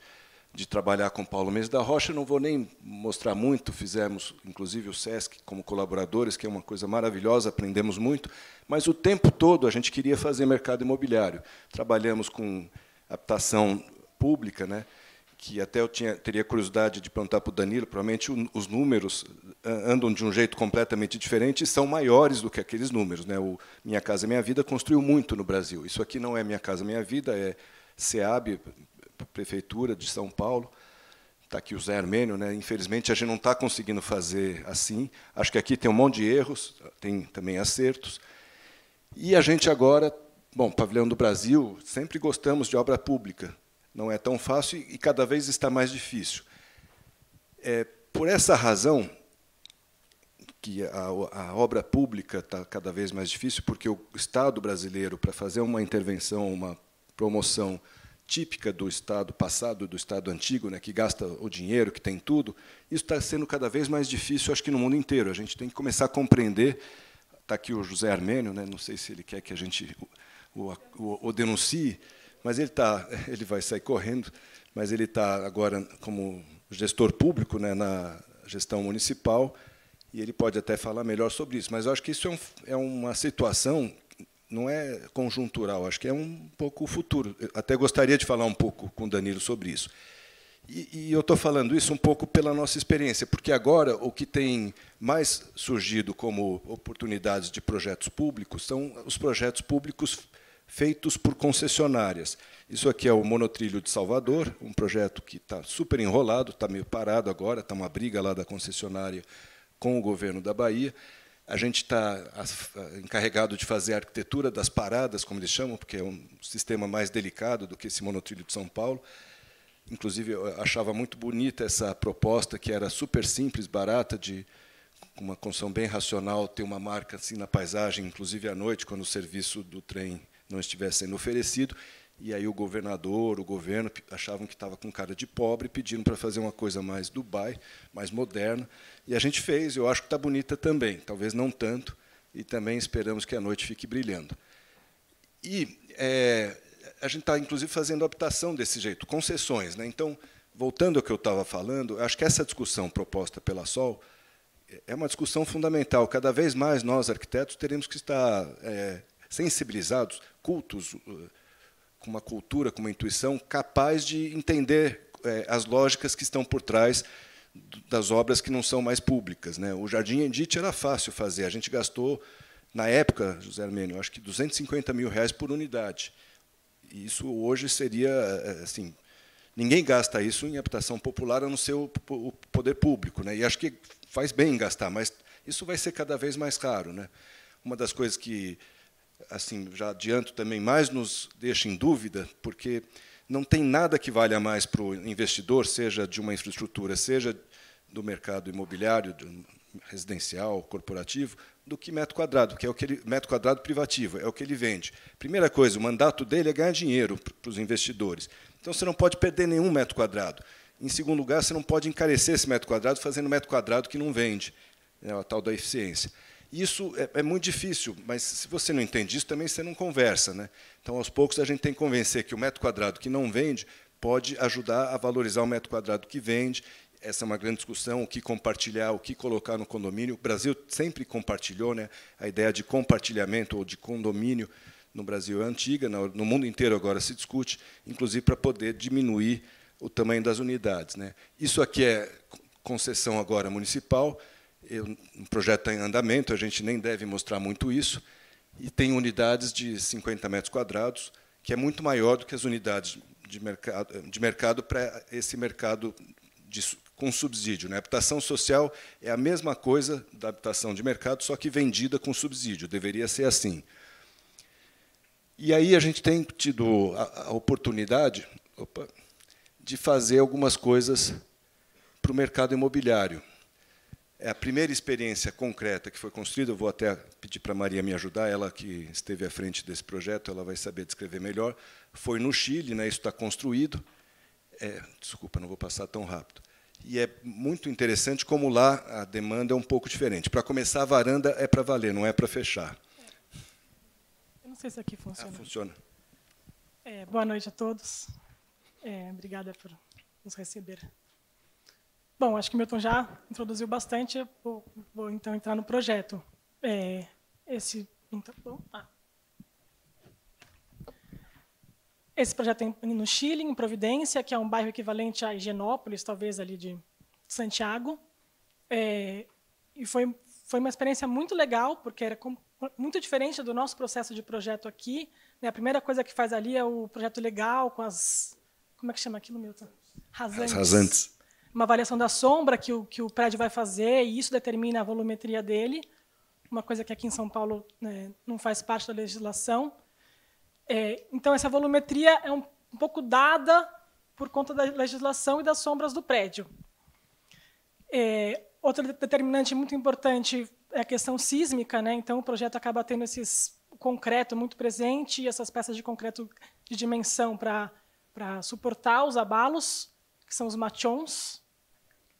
de trabalhar com Paulo Mendes da Rocha, não vou nem mostrar muito, fizemos inclusive o SESC como colaboradores, que é uma coisa maravilhosa, aprendemos muito, mas o tempo todo a gente queria fazer mercado imobiliário. Trabalhamos com habitação pública, né? que até eu tinha, teria curiosidade de perguntar para o Danilo, provavelmente os números eh, andam de um jeito completamente diferente e são maiores do que aqueles números. Né? O Minha Casa Minha Vida construiu muito no Brasil. Isso aqui não é Minha Casa Minha Vida, é SEAB, Prefeitura de São Paulo, está aqui o Zé Armênio, né? infelizmente a gente não está conseguindo fazer assim. Acho que aqui tem um monte de erros, tem também acertos. E a gente agora, bom, Pavilhão do Brasil, sempre gostamos de obra pública. Não é tão fácil e cada vez está mais difícil. É, por essa razão, que a, a obra pública está cada vez mais difícil, porque o Estado brasileiro, para fazer uma intervenção, uma promoção típica do Estado passado, do Estado antigo, né, que gasta o dinheiro, que tem tudo, isso está sendo cada vez mais difícil, acho que no mundo inteiro. A gente tem que começar a compreender. Está aqui o José Armênio, né, não sei se ele quer que a gente o, o, o denuncie, mas ele, tá, ele vai sair correndo, mas ele está agora como gestor público né, na gestão municipal, e ele pode até falar melhor sobre isso. Mas eu acho que isso é, um, é uma situação não é conjuntural, acho que é um pouco o futuro. Eu até gostaria de falar um pouco com o Danilo sobre isso. E, e eu estou falando isso um pouco pela nossa experiência, porque agora o que tem mais surgido como oportunidades de projetos públicos são os projetos públicos feitos por concessionárias. Isso aqui é o Monotrilho de Salvador, um projeto que está super enrolado, está meio parado agora, está uma briga lá da concessionária com o governo da Bahia. A gente está eh, encarregado de fazer a arquitetura das paradas, como eles chamam, porque é um sistema mais delicado do que esse monotrilho de São Paulo. Inclusive, eu achava muito bonita essa proposta, que era super simples, barata, de uma construção bem racional, ter uma marca assim na paisagem, inclusive à noite, quando o serviço do trem não estivesse sendo oferecido, e aí o governador, o governo achavam que estava com cara de pobre, pediram para fazer uma coisa mais Dubai, mais moderna. E a gente fez, eu acho que está bonita também, talvez não tanto, e também esperamos que a noite fique brilhando. E é, a gente está, inclusive, fazendo habitação desse jeito, concessões. Né? Então, voltando ao que eu estava falando, acho que essa discussão proposta pela Sol é, é uma discussão fundamental. Cada vez mais nós, arquitetos, teremos que estar é, sensibilizados, cultos, uh, com uma cultura, com uma intuição capaz de entender é, as lógicas que estão por trás das obras que não são mais públicas. Né? O Jardim Edite era fácil fazer. A gente gastou, na época, José Armênio, acho que 250 mil reais por unidade. Isso hoje seria, é, é, assim, ninguém gasta isso em habitação popular a não ser o, o poder público. Né? E acho que faz bem gastar, mas isso vai ser cada vez mais caro. Né? Uma das coisas que assim, já adianto também, mais nos deixa em dúvida, porque não tem nada que valha mais para o investidor, seja de uma infraestrutura, seja do mercado imobiliário, residencial, corporativo, do que metro quadrado, que é o que ele, metro quadrado privativo, é o que ele vende. Primeira coisa, o mandato dele é ganhar dinheiro para os investidores. Então você não pode perder nenhum metro quadrado. Em segundo lugar, você não pode encarecer esse metro quadrado fazendo metro quadrado que não vende, é a tal da eficiência. Isso é, é, muito difícil, mas se você não entende isso, também você não conversa. Né? Então, aos poucos, a gente tem que convencer que o metro quadrado que não vende pode ajudar a valorizar o metro quadrado que vende. Essa é uma grande discussão, o que compartilhar, o que colocar no condomínio. O Brasil sempre compartilhou, né? a ideia de compartilhamento ou de condomínio no Brasil é antiga, no mundo inteiro agora se discute, inclusive para poder diminuir o tamanho das unidades. Né? Isso aqui é concessão agora municipal, o um projeto está em andamento, a gente nem deve mostrar muito isso, e tem unidades de 50 metros quadrados, que é muito maior do que as unidades de mercado, de mercado para esse mercado de, com subsídio. Né? A habitação social é a mesma coisa da habitação de mercado, só que vendida com subsídio, deveria ser assim. E aí a gente tem tido a, a oportunidade opa, de fazer algumas coisas para o mercado imobiliário. É a primeira experiência concreta que foi construída, eu vou até pedir para a Maria me ajudar, ela que esteve à frente desse projeto, ela vai saber descrever melhor, foi no Chile, né, isso está construído. É, desculpa, não vou passar tão rápido. E é muito interessante como lá a demanda é um pouco diferente. Para começar, a varanda é para valer, não é para fechar. Eu não sei se aqui funciona. Ah, funciona. É, boa noite a todos. É, obrigada por nos receber. Bom, acho que o Milton já introduziu bastante, eu vou, vou então entrar no projeto. É, esse, então, bom, tá. Esse projeto é no Chile, em Providência, que é um bairro equivalente a Higienópolis, talvez ali de Santiago. É, e foi, foi uma experiência muito legal, porque era com, muito diferente do nosso processo de projeto aqui. Né? A primeira coisa que faz ali é o projeto legal com as... Como é que chama aquilo, Milton? Rasantes. As rasantes uma avaliação da sombra que o, que o prédio vai fazer, e isso determina a volumetria dele, uma coisa que aqui em São Paulo né, não faz parte da legislação. É, então, essa volumetria é um, um pouco dada por conta da legislação e das sombras do prédio. É, outro determinante muito importante é a questão sísmica, né? Então o projeto acaba tendo esse concreto muito presente e essas peças de concreto de dimensão para para suportar os abalos, que são os machons.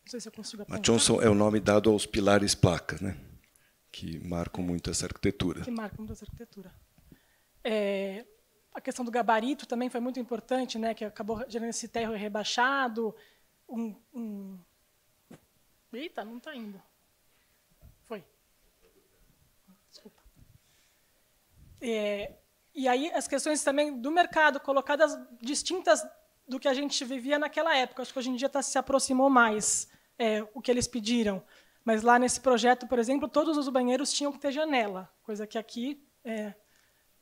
Não sei se eu consigo apontar. Johnson é o nome dado aos pilares placas, né? que marcam muito essa arquitetura. Que marcam muito essa arquitetura. É, a questão do gabarito também foi muito importante, né? que acabou gerando esse terro rebaixado. Um, um... Eita, não está indo. Foi. Desculpa. É, e aí as questões também do mercado, colocadas distintas do que a gente vivia naquela época. Acho que hoje em dia tá, se aproximou mais é, o que eles pediram. Mas lá nesse projeto, por exemplo, todos os banheiros tinham que ter janela, coisa que aqui é,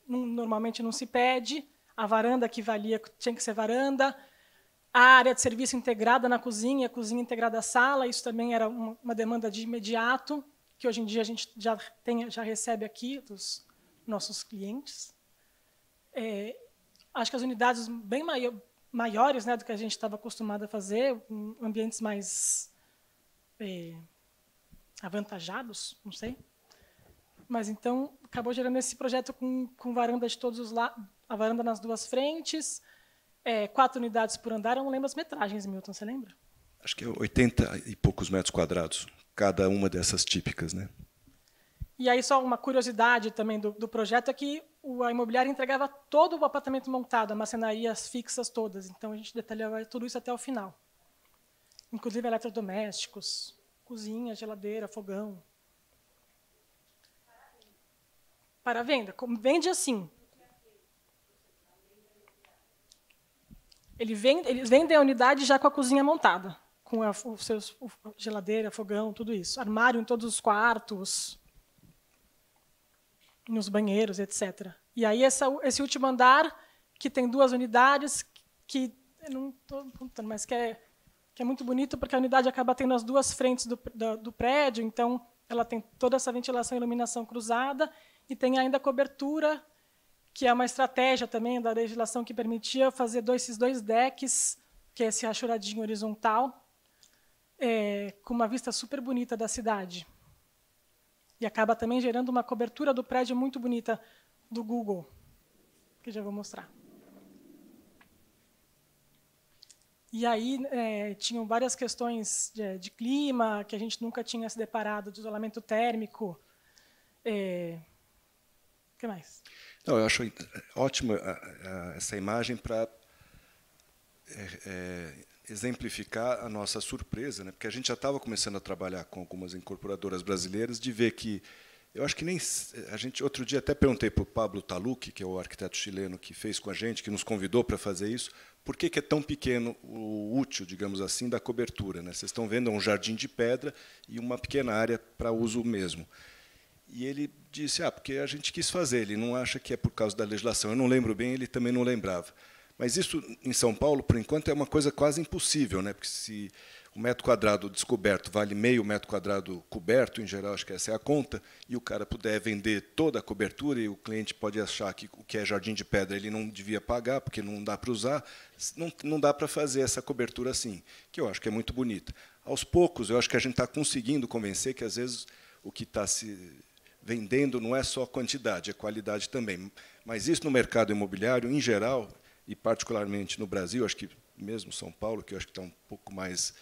não, normalmente não se pede. A varanda que valia tinha que ser varanda. A área de serviço integrada na cozinha, a cozinha integrada à sala, isso também era uma, uma demanda de imediato, que hoje em dia a gente já, tem, já recebe aqui dos nossos clientes. É, acho que as unidades bem maiores maiores né, do que a gente estava acostumado a fazer, ambientes mais é, avantajados, não sei. Mas então acabou gerando esse projeto com, com varanda de todos os lados, a varanda nas duas frentes, é, quatro unidades por andar. Eu não lembro as metragens, Milton, você lembra? Acho que é 80 e poucos metros quadrados, cada uma dessas típicas, né? E aí, só uma curiosidade também do, do projeto é que a imobiliária entregava todo o apartamento montado, a macenaria, as fixas todas. Então, a gente detalhava tudo isso até o final. Inclusive eletrodomésticos, cozinha, geladeira, fogão. Para venda. Vende assim. Ele vende, eles vendem a unidade já com a cozinha montada, com a o seus, o, geladeira, fogão, tudo isso. Armário em todos os quartos nos banheiros, etc. E aí essa, esse último andar, que tem duas unidades, que não estou mas que é, que é muito bonito, porque a unidade acaba tendo as duas frentes do, do, do prédio, então ela tem toda essa ventilação e iluminação cruzada, e tem ainda a cobertura, que é uma estratégia também da legislação que permitia fazer dois, esses dois decks, que é esse achuradinho horizontal, é, com uma vista super bonita da cidade. E acaba também gerando uma cobertura do prédio muito bonita do Google, que já vou mostrar. E aí é, tinham várias questões de, de, clima que a gente nunca tinha se deparado, de isolamento térmico. É, o que mais? Não, eu acho ótima é, é, essa imagem para é, é exemplificar a nossa surpresa, né? porque a gente já estava começando a trabalhar com algumas incorporadoras brasileiras, de ver que, eu acho que nem. a gente Outro dia até perguntei para o Pablo Taluque, que é o arquiteto chileno que fez com a gente, que nos convidou para fazer isso, por que, que, é tão pequeno o útil, digamos assim, da cobertura. Né? Vocês estão vendo é um jardim de pedra e uma pequena área para uso mesmo. E ele disse, ah, porque a gente quis fazer, ele não acha que é por causa da legislação. Eu não lembro bem, ele também não lembrava. Mas isso em São Paulo, por enquanto, é uma coisa quase impossível, né? porque se o metro quadrado descoberto vale meio metro quadrado coberto, em geral, acho que essa é a conta, e o cara puder vender toda a cobertura e o cliente pode achar que o que é jardim de pedra ele não devia pagar, porque não dá para usar, não, não dá para fazer essa cobertura assim, que eu acho que é muito bonita. Aos poucos, eu acho que a gente está conseguindo convencer que, às vezes, o que está se vendendo não é só quantidade, é qualidade também. Mas isso no mercado imobiliário, em geral, e particularmente no Brasil, acho que mesmo São Paulo, que eu acho que está um pouco mais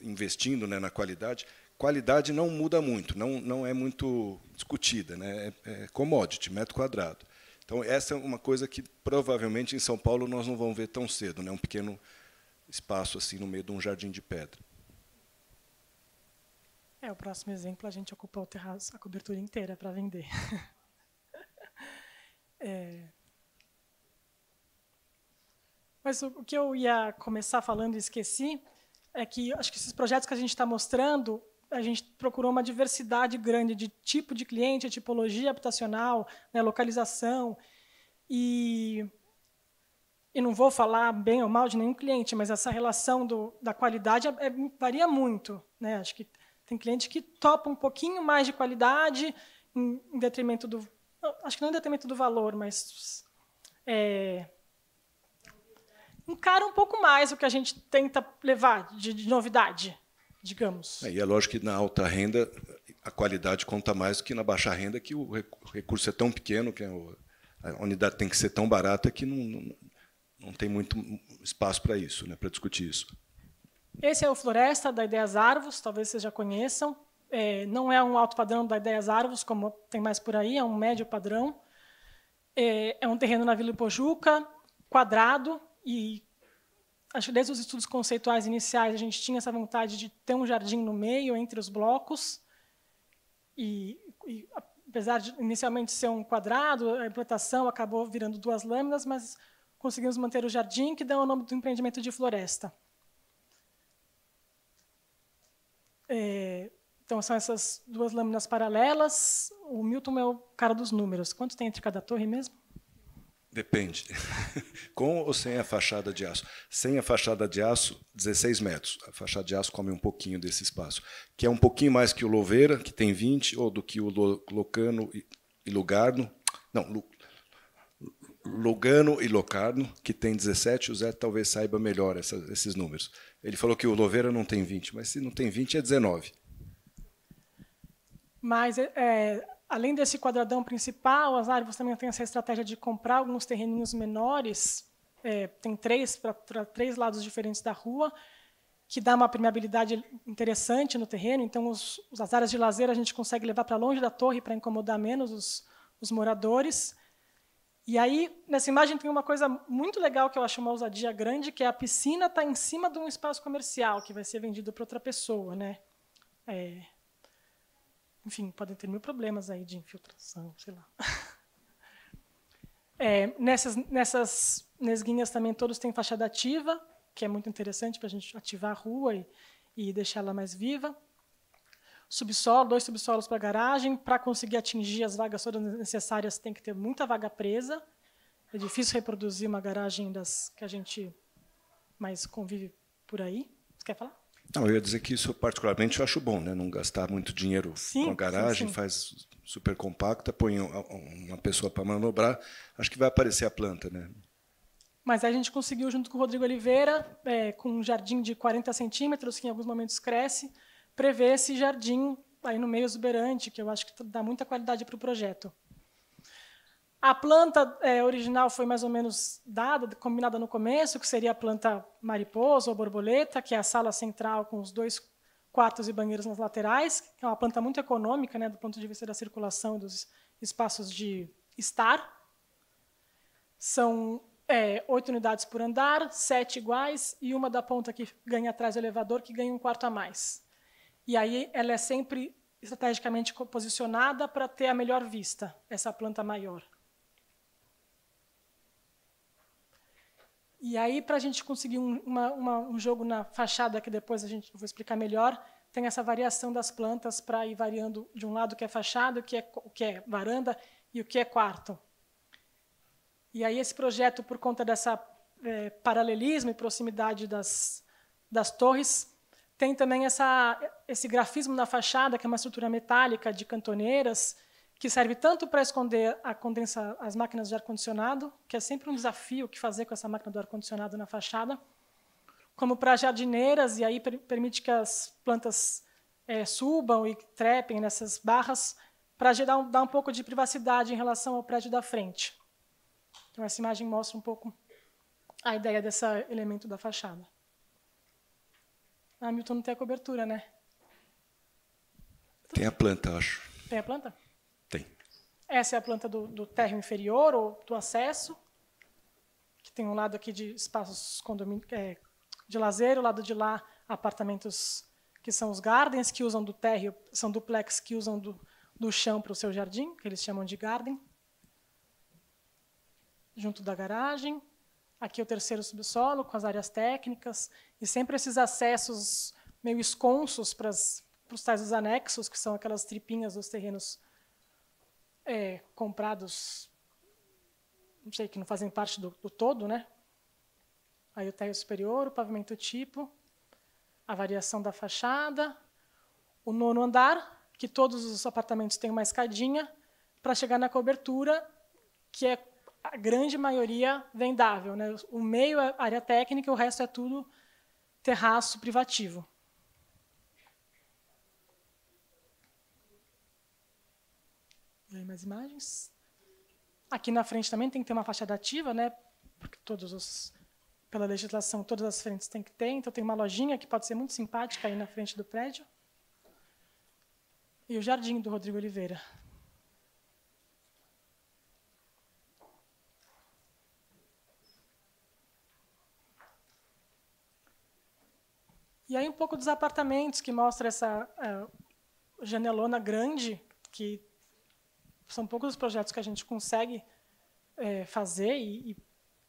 investindo né, na qualidade, qualidade não muda muito, não, não é muito discutida, né? é, é commodity, metro quadrado. Então, essa é uma coisa que provavelmente em São Paulo nós não vamos ver tão cedo, né? um pequeno espaço assim no meio de um jardim de pedra. É, o próximo exemplo a gente ocupou o terraço, a cobertura inteira para vender. é, mas o que eu ia começar falando e esqueci é que acho que esses projetos que a gente está mostrando, a gente procurou uma diversidade grande de tipo de cliente, tipologia habitacional, né, localização. E, e não vou falar bem ou mal de nenhum cliente, mas essa relação do, da qualidade é, é, varia muito. Né? Acho que tem cliente que topa um pouquinho mais de qualidade em, em detrimento do. Acho que não em detrimento do valor, mas. É, encara um pouco mais o que a gente tenta levar de, de novidade, digamos. É, e é lógico que na alta renda a qualidade conta mais do que na baixa renda, que o recurso é tão pequeno, que é a unidade tem que ser tão barata que não, não, não tem muito espaço para isso, né, para discutir isso. Esse é o Floresta, da Ideias Árvores, talvez vocês já conheçam. É, não é um alto padrão da Ideias Árvores, como tem mais por aí, é um médio padrão. É, é um terreno na Vila Ipojuca, quadrado, e acho que desde os estudos conceituais iniciais a gente tinha essa vontade de ter um jardim no meio entre os blocos e, e apesar de inicialmente ser um quadrado a implantação acabou virando duas lâminas mas conseguimos manter o jardim que dá o nome do empreendimento de floresta é, então são essas duas lâminas paralelas o Milton é o cara dos números quanto tem entre cada torre mesmo Depende. Com ou sem a fachada de aço? Sem a fachada de aço, 16 metros. A fachada de aço come um pouquinho desse espaço, que é um pouquinho mais que o Louveira, que tem 20, ou do que o Locano e Lugarno. Não, Lugano e Locarno, que tem 17, o Zé talvez saiba melhor essa, esses números. Ele falou que o Louveira não tem 20, mas se não tem 20, é 19. Mas é, é Além desse quadradão principal, as árvores também têm essa estratégia de comprar alguns terreninhos menores, é, tem três para três lados diferentes da rua, que dá uma permeabilidade interessante no terreno. Então, os, as áreas de lazer a gente consegue levar para longe da torre para incomodar menos os, os moradores. E aí, nessa imagem tem uma coisa muito legal que eu acho uma ousadia grande, que é a piscina está em cima de um espaço comercial que vai ser vendido para outra pessoa, né? É, enfim, podem ter mil problemas aí de infiltração, sei lá. É, nessas, nessas nesguinhas também todos têm fachada ativa, que é muito interessante para a gente ativar a rua e, e deixar ela mais viva. Subsolo, dois subsolos para garagem. Para conseguir atingir as vagas todas necessárias, tem que ter muita vaga presa. É difícil reproduzir uma garagem das que a gente mais convive por aí. Você quer falar? Não, eu ia dizer que isso particularmente eu acho bom, né? Não gastar muito dinheiro sim, com a garagem, sim, sim. faz super compacta, põe uma pessoa para manobrar, acho que vai aparecer a planta, né? Mas a gente conseguiu, junto com o Rodrigo Oliveira, é, com um jardim de 40 centímetros, que em alguns momentos cresce, prever esse jardim aí no meio exuberante, que eu acho que dá muita qualidade para o projeto. A planta é, original foi mais ou menos dada, combinada no começo, que seria a planta mariposa ou borboleta, que é a sala central com os dois quartos e banheiros nas laterais, que é uma planta muito econômica, né, do ponto de vista da circulação dos espaços de estar. São é, oito unidades por andar, sete iguais e uma da ponta que ganha atrás do elevador, que ganha um quarto a mais. E aí ela é sempre estrategicamente posicionada para ter a melhor vista, essa planta maior. E aí, para a gente conseguir um, uma, uma, um, jogo na fachada, que depois a gente vou explicar melhor, tem essa variação das plantas para ir variando de um lado o que é fachada, o que é, o que é varanda e o que é quarto. E aí esse projeto, por conta dessa é, paralelismo e proximidade das, das torres, tem também essa, esse grafismo na fachada, que é uma estrutura metálica de cantoneiras, que serve tanto para esconder condensa, as máquinas de ar-condicionado, que é sempre um desafio o que fazer com essa máquina do ar-condicionado na fachada, como para jardineiras, e aí per, permite que as plantas é, subam e trepem nessas barras, para gerar um, dar um pouco de privacidade em relação ao prédio da frente. Então, essa imagem mostra um pouco a ideia desse elemento da fachada. Ah, Milton não tem a cobertura, né? Tem a planta, acho. Tem a planta? Essa é a planta do, do térreo inferior ou do acesso, que tem um lado aqui de espaços é, de lazer, o lado de lá apartamentos que são os gardens, que usam do térreo, são duplex que usam do, do chão para o seu jardim, que eles chamam de garden. Junto da garagem. Aqui é o terceiro subsolo, com as áreas técnicas. E sempre esses acessos meio esconsos para, os tais os anexos, que são aquelas tripinhas dos terrenos é, comprados, não sei, que não fazem parte do, do todo, né? Aí o térreo superior, o pavimento tipo, a variação da fachada, o nono andar, que todos os apartamentos têm uma escadinha, para chegar na cobertura, que é a grande maioria vendável. Né? O meio é área técnica, o resto é tudo terraço privativo. mais imagens. Aqui na frente também tem que ter uma fachada ativa, né? Porque todos os pela legislação todas as frentes têm que ter. Então tem uma lojinha que pode ser muito simpática aí na frente do prédio. E o jardim do Rodrigo Oliveira. E aí um pouco dos apartamentos que mostra essa uh, janelona grande que são poucos os projetos que a gente consegue é, fazer e,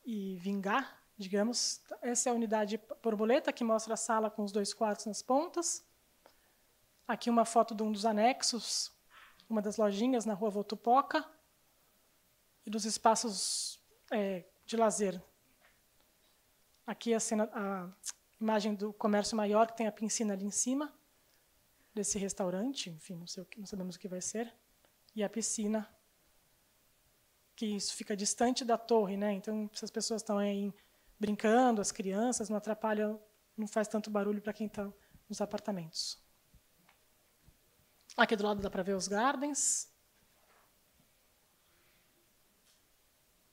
e, e, vingar, digamos. Essa é a unidade borboleta, que mostra a sala com os dois quartos nas pontas. Aqui uma foto de um dos anexos, uma das lojinhas na rua Votupoca, e dos espaços é, de lazer. Aqui a, cena, a imagem do comércio maior, que tem a piscina ali em cima, desse restaurante, enfim, não, sei o que, não sabemos o que vai ser e a piscina, que isso fica distante da torre, né? Então, se as pessoas estão aí brincando, as crianças, não atrapalha, não faz tanto barulho para quem está nos apartamentos. Aqui do lado dá para ver os gardens.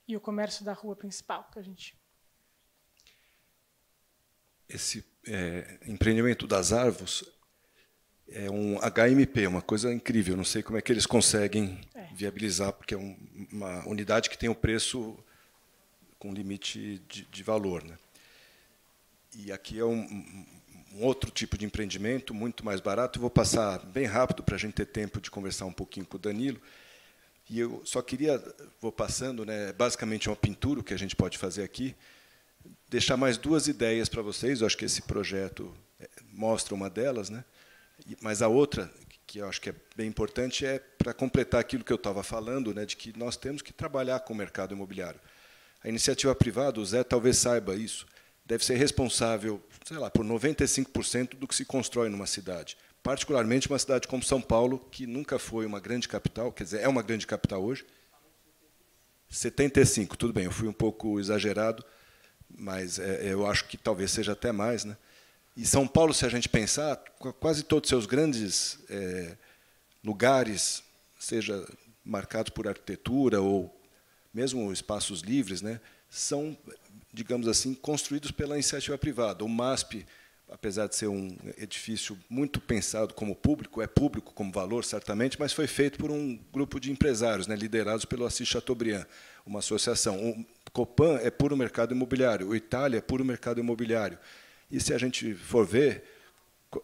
E o comércio da rua principal que a gente. Esse é, empreendimento das árvores é um HMP, uma coisa incrível. Não sei como é que eles conseguem é. viabilizar, porque é um, uma unidade que tem um preço com limite de, de valor. Né? E aqui é um, um, outro tipo de empreendimento, muito mais barato. Eu vou passar bem rápido para a gente ter tempo de conversar um pouquinho com o Danilo. E eu só queria, vou passando, né, basicamente uma pintura que a gente pode fazer aqui, deixar mais duas ideias para vocês. Eu acho que esse projeto é, mostra uma delas, né? Mas a outra, que eu acho que é bem importante, é para completar aquilo que eu estava falando, né, de que nós temos que trabalhar com o mercado imobiliário. A iniciativa privada, o Zé talvez saiba isso, deve ser responsável, sei lá, por 95% do que se constrói numa cidade. Particularmente uma cidade como São Paulo, que nunca foi uma grande capital, quer dizer, é uma grande capital hoje. 75, tudo bem, eu fui um pouco exagerado, mas é, eu acho que talvez seja até mais, né? E São Paulo, se a gente pensar, quase todos os seus grandes é, lugares, seja marcados por arquitetura ou mesmo espaços livres, né, são, digamos assim, construídos pela iniciativa privada. O MASP, apesar de ser um edifício muito pensado como público, é público como valor, certamente, mas foi feito por um grupo de empresários, né, liderados pelo Assis Chateaubriand, uma associação. O Copan é puro mercado imobiliário, o Itália é puro mercado imobiliário. E se a gente for ver,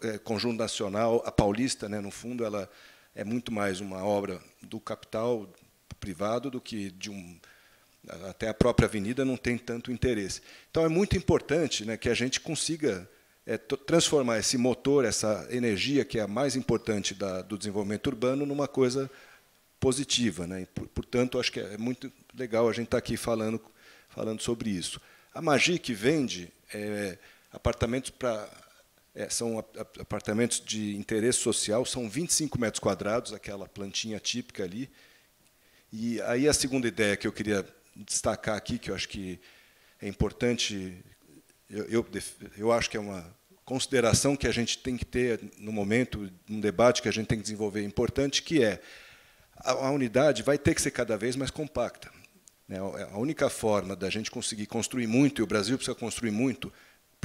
é, Conjunto Nacional, a Paulista, né, no fundo, ela é muito mais uma obra do capital privado do que de um até a própria avenida não tem tanto interesse. Então é muito importante né, que a gente consiga é, transformar esse motor, essa energia que é a mais importante da, do desenvolvimento urbano, numa coisa positiva. Né? portanto, acho que é muito legal a gente estar tá aqui falando, falando sobre isso. A Magic vende é, apartamentos para é, são apartamentos de interesse social, são 25 metros quadrados, aquela plantinha típica ali. E aí a segunda ideia que eu queria destacar aqui, que eu acho que é importante, eu, eu, eu acho que é uma consideração que a gente tem que ter no momento, num debate que a gente tem que desenvolver importante, que é a, a unidade vai ter que ser cada vez mais compacta. Né? A única forma da gente conseguir construir muito, e o Brasil precisa construir muito,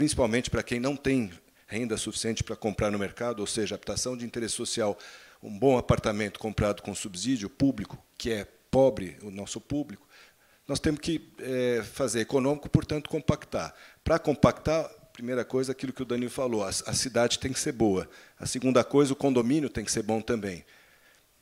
principalmente para quem não tem renda suficiente para comprar no mercado, ou seja, habitação de interesse social, um bom apartamento comprado com subsídio público, que é pobre o nosso público, nós temos que é, fazer econômico, portanto, compactar. Para compactar, primeira coisa, aquilo que o Danilo falou, a, a cidade tem que ser boa. A segunda coisa, o condomínio tem que ser bom também.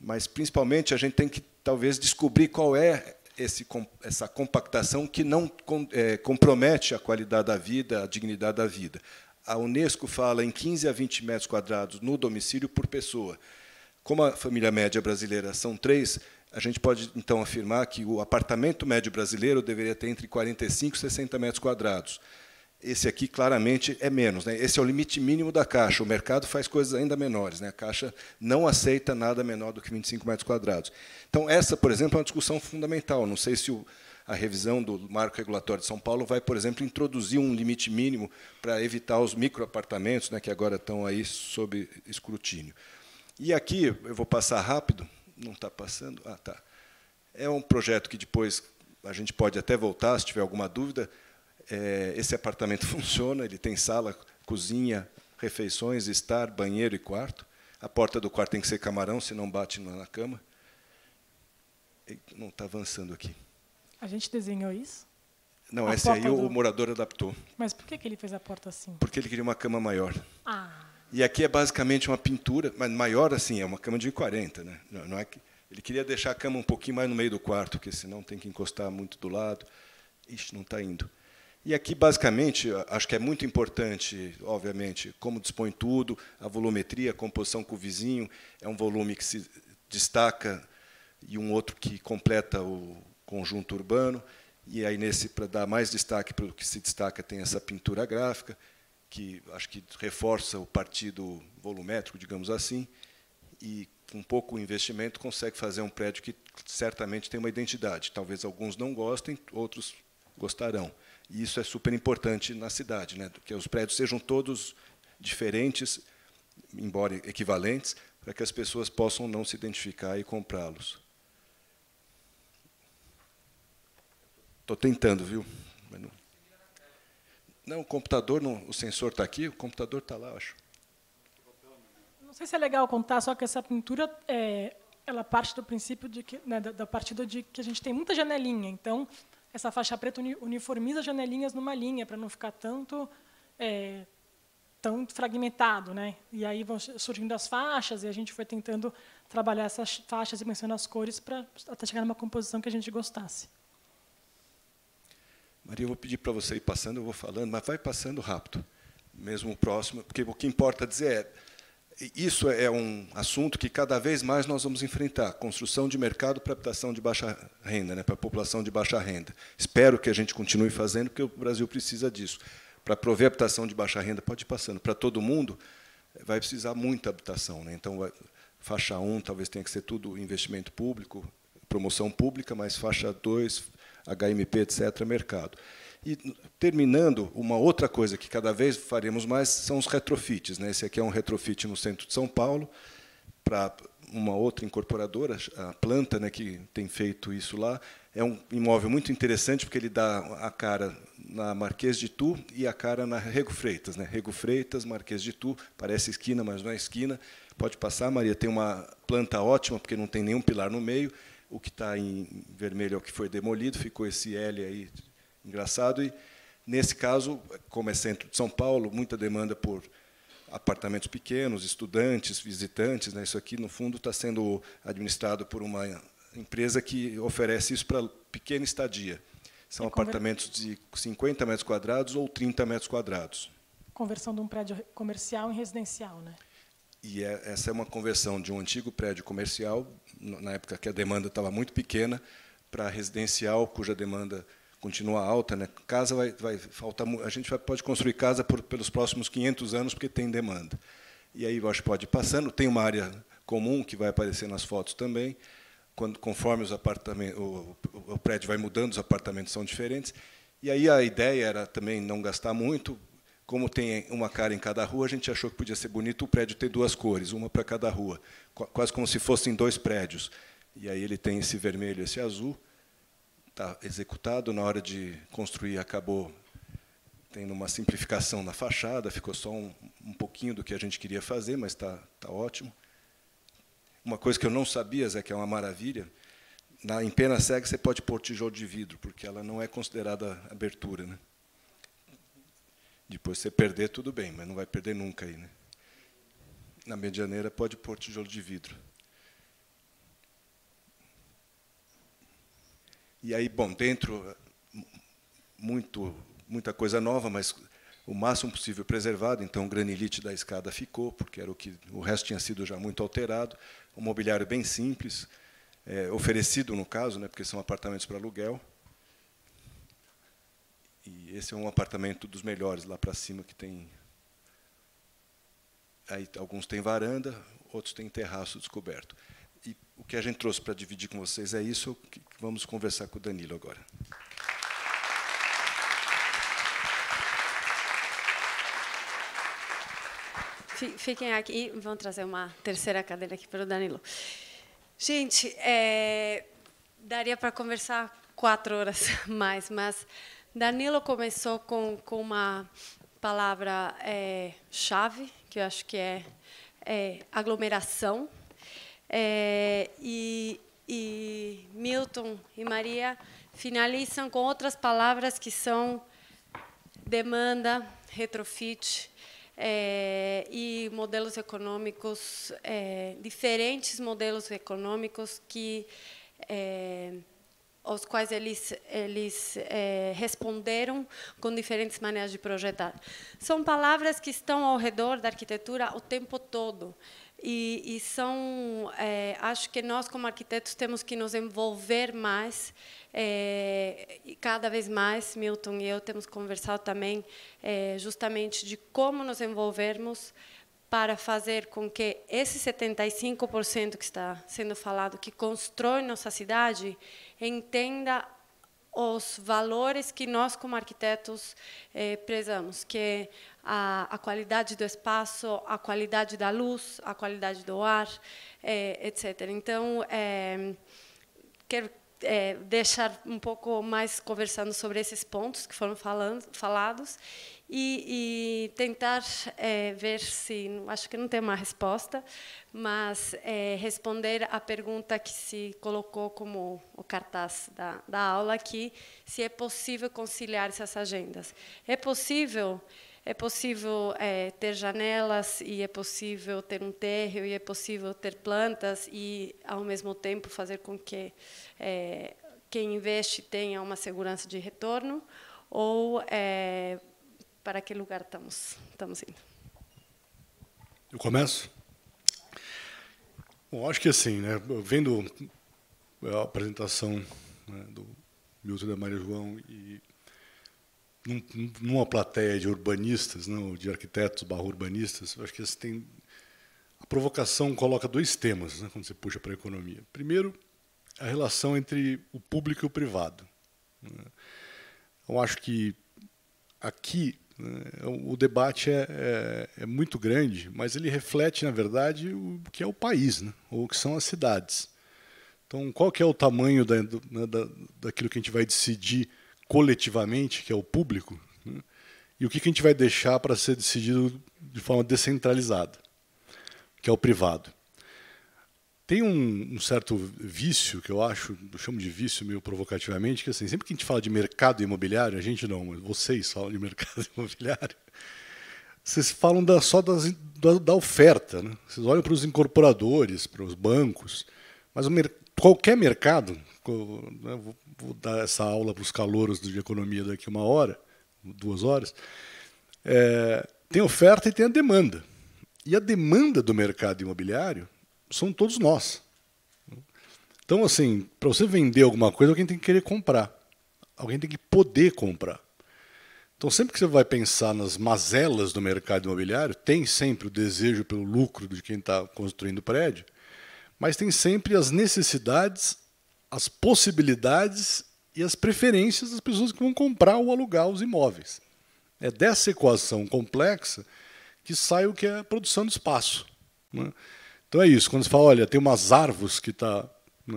Mas, principalmente, a gente tem que, talvez, descobrir qual é esse, essa compactação que não é, compromete a qualidade da vida, a dignidade da vida. A Unesco fala em 15 a 20 metros quadrados no domicílio por pessoa. Como a família média brasileira são três, a gente pode, então, afirmar que o apartamento médio brasileiro deveria ter entre 45 e 60 metros quadrados. Esse aqui claramente é menos. Né? Esse é o limite mínimo da caixa. O mercado faz coisas ainda menores. Né? A caixa não aceita nada menor do que 25 metros quadrados. Então, essa, por exemplo, é uma discussão fundamental. Não sei se o, a revisão do marco regulatório de São Paulo vai, por exemplo, introduzir um limite mínimo para evitar os microapartamentos, né, que agora estão aí sob escrutínio. E aqui, eu vou passar rápido, não está passando? Ah, tá. É um projeto que depois a gente pode até voltar, se tiver alguma dúvida, é, esse apartamento funciona, ele tem sala, cozinha, refeições, estar, banheiro e quarto. A porta do quarto tem que ser camarão, senão bate na cama. Não está avançando aqui. A gente desenhou isso? Não, a essa aí do... o morador adaptou. Mas por que, que ele fez a porta assim? Porque ele queria uma cama maior. Ah. E aqui é basicamente uma pintura, mas maior assim, é uma cama de 40, né? Não, não é que ele queria deixar a cama um pouquinho mais no meio do quarto, porque senão tem que encostar muito do lado. Ixi, não está indo. E aqui, basicamente, acho que é muito importante, obviamente, como dispõe tudo, a volumetria, a composição com o vizinho, é um volume que se destaca e um outro que completa o conjunto urbano. E aí, nesse, para dar mais destaque para o que se destaca, tem essa pintura gráfica, que acho que reforça o partido volumétrico, digamos assim, e com pouco investimento consegue fazer um prédio que certamente tem uma identidade. Talvez alguns não gostem, outros gostarão e isso é super importante na cidade, né? que os prédios sejam todos diferentes, embora equivalentes, para que as pessoas possam não se identificar e comprá-los. Estou tentando, viu? Não... não... o computador, não, o sensor está aqui, o computador está lá, acho. Não sei se é legal contar, só que essa pintura é, ela parte do princípio de que, né, da, da partida de que a gente tem muita janelinha, então essa faixa preta uniformiza janelinhas numa linha, para não ficar tanto, é, tão fragmentado. Né? E aí vão surgindo as faixas, e a gente foi tentando trabalhar essas faixas e pensando as cores para até chegar numa composição que a gente gostasse. Maria, eu vou pedir para você ir passando, eu vou falando, mas vai passando rápido, mesmo o próximo, porque o que importa dizer é isso é um assunto que cada vez mais nós vamos enfrentar: construção de mercado para habitação de baixa renda, né, para a população de baixa renda. Espero que a gente continue fazendo, porque o Brasil precisa disso. Para prover habitação de baixa renda, pode ir passando, para todo mundo, vai precisar muita habitação. Né? Então, faixa 1 talvez tenha que ser tudo investimento público, promoção pública, mas faixa 2, HMP, etc., mercado. E, terminando, uma outra coisa que cada vez faremos mais são os retrofits. Né? Esse aqui é um retrofit no centro de São Paulo, para uma outra incorporadora, a Planta, né, que tem feito isso lá. É um imóvel muito interessante, porque ele dá a cara na Marquês de Tu e a cara na Rego Freitas. Né? Rego Freitas, Marquês de Tu, parece esquina, mas não é esquina. Pode passar, Maria, tem uma planta ótima, porque não tem nenhum pilar no meio. O que está em vermelho é o que foi demolido, ficou esse L aí engraçado. E, nesse caso, como é centro de São Paulo, muita demanda por apartamentos pequenos, estudantes, visitantes. Né? Isso aqui, no fundo, está sendo administrado por uma empresa que oferece isso para pequena estadia. São é apartamentos de 50 metros quadrados ou 30 metros quadrados. Conversão de um prédio comercial em residencial, né? E é, essa é uma conversão de um antigo prédio comercial, na época que a demanda estava muito pequena, para residencial, cuja demanda continua alta, né? Casa vai, vai faltar, a gente vai, pode construir casa por, pelos próximos 500 anos porque tem demanda. E aí acho que pode ir passando, tem uma área comum que vai aparecer nas fotos também. Quando, conforme os apartamentos, o, o prédio vai mudando, os apartamentos são diferentes. E aí a ideia era também não gastar muito. Como tem uma cara em cada rua, a gente achou que podia ser bonito o prédio ter duas cores, uma para cada rua, quase como se fossem dois prédios. E aí ele tem esse vermelho, esse azul está executado, na hora de construir acabou tendo uma simplificação na fachada, ficou só um, um pouquinho do que a gente queria fazer, mas está tá ótimo. Uma coisa que eu não sabia, Zé, que é uma maravilha, na, em pena cega você pode pôr tijolo de vidro, porque ela não é considerada abertura. Né? Depois você perder, tudo bem, mas não vai perder nunca. Aí, né? Na medianeira pode pôr tijolo de vidro. E aí, bom, dentro muito muita coisa nova, mas o máximo possível preservado, então o granilite da escada ficou, porque era o que o resto tinha sido já muito alterado, um mobiliário bem simples, é, oferecido no caso, né, porque são apartamentos para aluguel. E esse é um apartamento dos melhores lá para cima que tem aí alguns têm varanda, outros têm terraço descoberto. E o que a gente trouxe para dividir com vocês é isso que vamos conversar com o Danilo agora. Fiquem aqui, vão trazer uma terceira cadeira aqui para o Danilo. Gente, é, daria para conversar quatro horas mais, mas Danilo começou com, com uma palavra é, chave, que eu acho que é, é aglomeração, é, e, e Milton e Maria finalizam com outras palavras que são demanda, retrofit é, e modelos econômicos, é, diferentes modelos econômicos que é, aos quais eles, eles é, responderam com diferentes maneiras de projetar. São palavras que estão ao redor da arquitetura o tempo todo. E, e são, é, acho que nós como arquitetos temos que nos envolver mais, é, e cada vez mais, Milton e eu temos conversado também é, justamente de como nos envolvermos para fazer com que esse 75% que está sendo falado, que constrói nossa cidade, entenda os valores que nós, como arquitetos, eh, prezamos, que a, a qualidade do espaço, a qualidade da luz, a qualidade do ar, é, etc. Então, é, quero é, deixar um pouco mais conversando sobre esses pontos que foram falando, falados e, e tentar é, ver se, acho que não tem uma resposta, mas é, responder a pergunta que se colocou como o cartaz da, da aula aqui, se é possível conciliar essas agendas. É possível é possível é, ter janelas e é possível ter um térreo e é possível ter plantas e ao mesmo tempo fazer com que é, quem investe tenha uma segurança de retorno ou é, para que lugar estamos estamos indo? Eu começo. Bom, acho que assim, né, vendo a apresentação né, do Milton da Maria João e numa plateia de urbanistas, não, né, de arquitetos barro urbanistas, eu acho que tem a provocação coloca dois temas né, quando você puxa para a economia. Primeiro, a relação entre o público e o privado. Né. Eu acho que aqui né, o debate é, é, é, muito grande, mas ele reflete, na verdade, o que é o país, né, ou o que são as cidades. Então, qual que é o tamanho da, né, da, daquilo que a gente vai decidir coletivamente, que é o público, né? e o que, que a gente vai deixar para ser decidido de forma descentralizada, que é o privado. Tem um, um, certo vício que eu acho, eu chamo de vício meio provocativamente, que assim, sempre que a gente fala de mercado imobiliário, a gente não, mas vocês falam de mercado imobiliário, vocês falam da, só das, da, da, oferta. Né? Vocês olham para os incorporadores, para os bancos, mas o, qualquer mercado, né, vou, dar essa aula para os calouros de economia daqui uma hora, duas horas, é, tem oferta e tem a demanda. E a demanda do mercado imobiliário são todos nós. Então, assim, para você vender alguma coisa, alguém tem que querer comprar. Alguém tem que poder comprar. Então, sempre que você vai pensar nas mazelas do mercado imobiliário, tem sempre o desejo pelo lucro de quem está construindo prédio, mas tem sempre as necessidades, as possibilidades e as preferências das pessoas que vão comprar ou alugar os imóveis. É dessa equação complexa que sai o que é a produção de espaço. Né? Então é isso, quando você fala, olha, tem umas árvores que está né,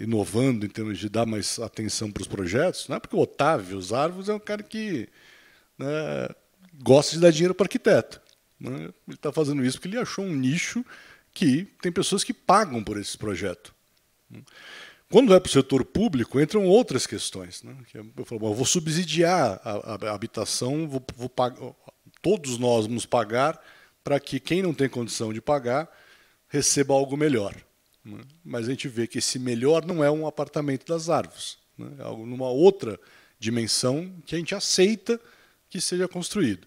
inovando em termos de dar mais atenção para os projetos, não é porque o Otávio, os árvores, é um cara que né, gosta de dar dinheiro para arquiteto. Né? Ele está fazendo isso porque ele achou um nicho que tem pessoas que pagam por esse projeto. Quando é para o setor público, entram outras questões. Né? É, eu falo, bom, eu vou subsidiar a, a habitação, vou, vou pagar, todos nós vamos pagar para que quem não tem condição de pagar receba algo melhor. Né? Mas a gente vê que esse melhor não é um apartamento das árvores, né? é algo numa outra dimensão que a gente aceita que seja construído.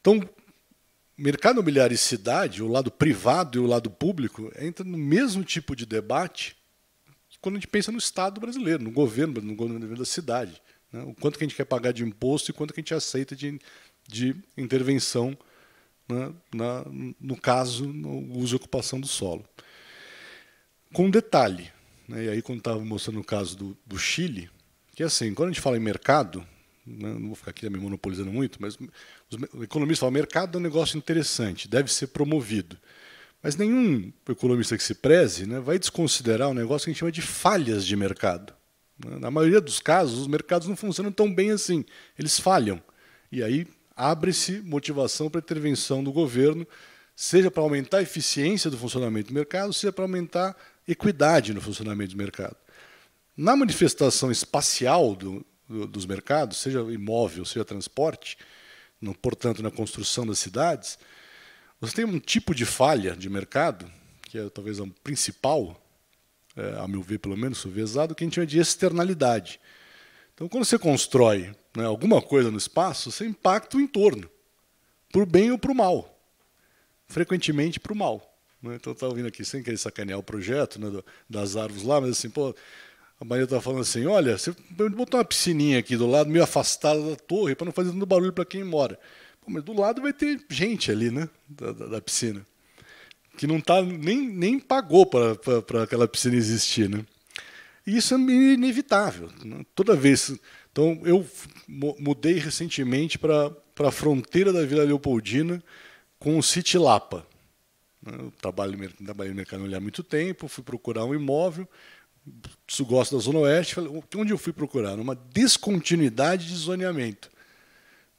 Então, mercado imobiliário e cidade, o lado privado e o lado público, entra no mesmo tipo de debate quando a gente pensa no Estado brasileiro, no governo, no governo da cidade. Né? O quanto que a gente quer pagar de imposto e quanto que a gente aceita de, de intervenção né? Na, no caso, no uso e ocupação do solo. Com um detalhe, né? e aí quando estava mostrando o caso do, do Chile, que é assim, quando a gente fala em mercado, né, não vou ficar aqui me monopolizando muito, mas os economistas falam, o mercado é um negócio interessante, deve ser promovido. Mas nenhum economista que se preze né, vai desconsiderar um negócio que a gente chama de falhas de mercado. Né, na maioria dos casos, os mercados não funcionam tão bem assim, eles falham. E aí abre-se motivação para intervenção do governo, seja para aumentar a eficiência do funcionamento do mercado, seja para aumentar a equidade no funcionamento do mercado. Na manifestação espacial do, dos mercados, seja imóvel, seja transporte, no, portanto, na construção das cidades, você tem um tipo de falha de mercado, que é talvez a principal, é, a meu ver, pelo menos, suvezado, que a gente chama de externalidade. Então, quando você constrói né, alguma coisa no espaço, você impacta o entorno, para o bem ou para o mal. Frequentemente para o mal. Né? Então, estou ouvindo aqui sem querer sacanear o projeto né, das árvores lá, mas assim, pô, a Maria estava falando assim: olha, você botar uma piscininha aqui do lado, meio afastada da torre, para não fazer tanto barulho para quem mora. Pô, mas do lado vai ter gente ali, né? Da, da, da piscina. Que não tá, nem, nem pagou para aquela piscina existir, né? E isso é inevitável. Né? Toda vez. Então, eu mudei recentemente para a fronteira da Vila Leopoldina com o City Lapa. Né. Eu trabalho, trabalhei no mercado há muito tempo, fui procurar um imóvel se gosta da Zona Oeste, onde eu fui procurar? Uma descontinuidade de zoneamento.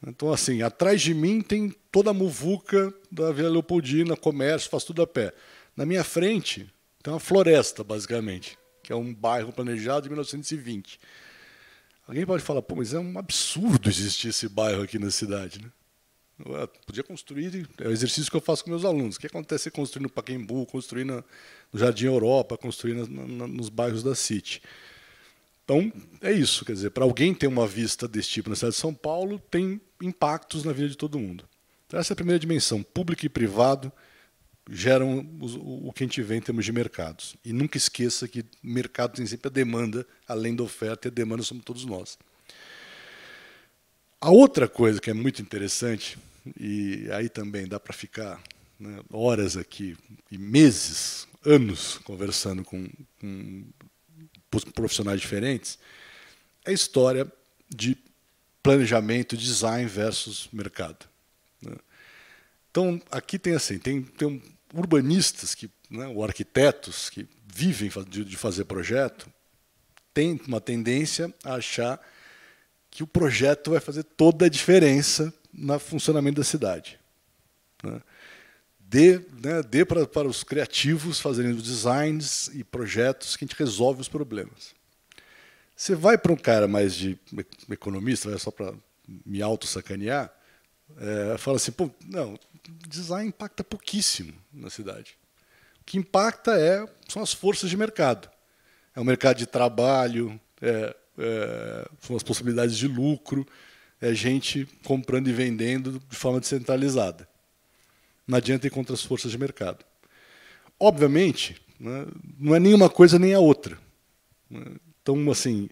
Então, assim, atrás de mim tem toda a muvuca da Vila Leopoldina, comércio, faz tudo a pé. Na minha frente tem uma floresta, basicamente, que é um bairro planejado de 1920. Alguém pode falar, pô, mas é um absurdo existir esse bairro aqui na cidade, né? Eu ah, podia construir, é o exercício que eu faço com meus alunos. O que acontece construir no Pacaembu, construir no Jardim Europa, construir nos bairros da City? Então, é isso. Quer dizer, para alguém ter uma vista desse tipo na cidade de São Paulo, tem impactos na vida de todo mundo. Então, essa é a primeira dimensão. Público e privado geram o, o que a gente vê em termos de mercados. E nunca esqueça que mercado tem sempre a demanda, além da oferta, e a demanda somos todos nós. A outra coisa que é muito interessante e aí também dá para ficar né, horas aqui, e meses, anos, conversando com, com profissionais diferentes, é história de planejamento, design versus mercado. Né? Então, aqui tem assim, tem, tem urbanistas que, né, ou arquitetos que vivem de, de fazer projeto, tem uma tendência a achar que o projeto vai fazer toda a diferença no funcionamento da cidade. Né? Dê, né, dê pra, para os criativos fazerem os designs e projetos que a gente resolve os problemas. Você vai para um cara mais de economista, só para me auto-sacanear, é, fala assim, pô, não, design impacta pouquíssimo na cidade. O que impacta é, são as forças de mercado. É o mercado de trabalho, é, é, são as possibilidades de lucro, é gente comprando e vendendo de forma descentralizada. Não adianta ir contra as forças de mercado. Obviamente, né, não é nenhuma coisa nem a outra. Né, então, assim,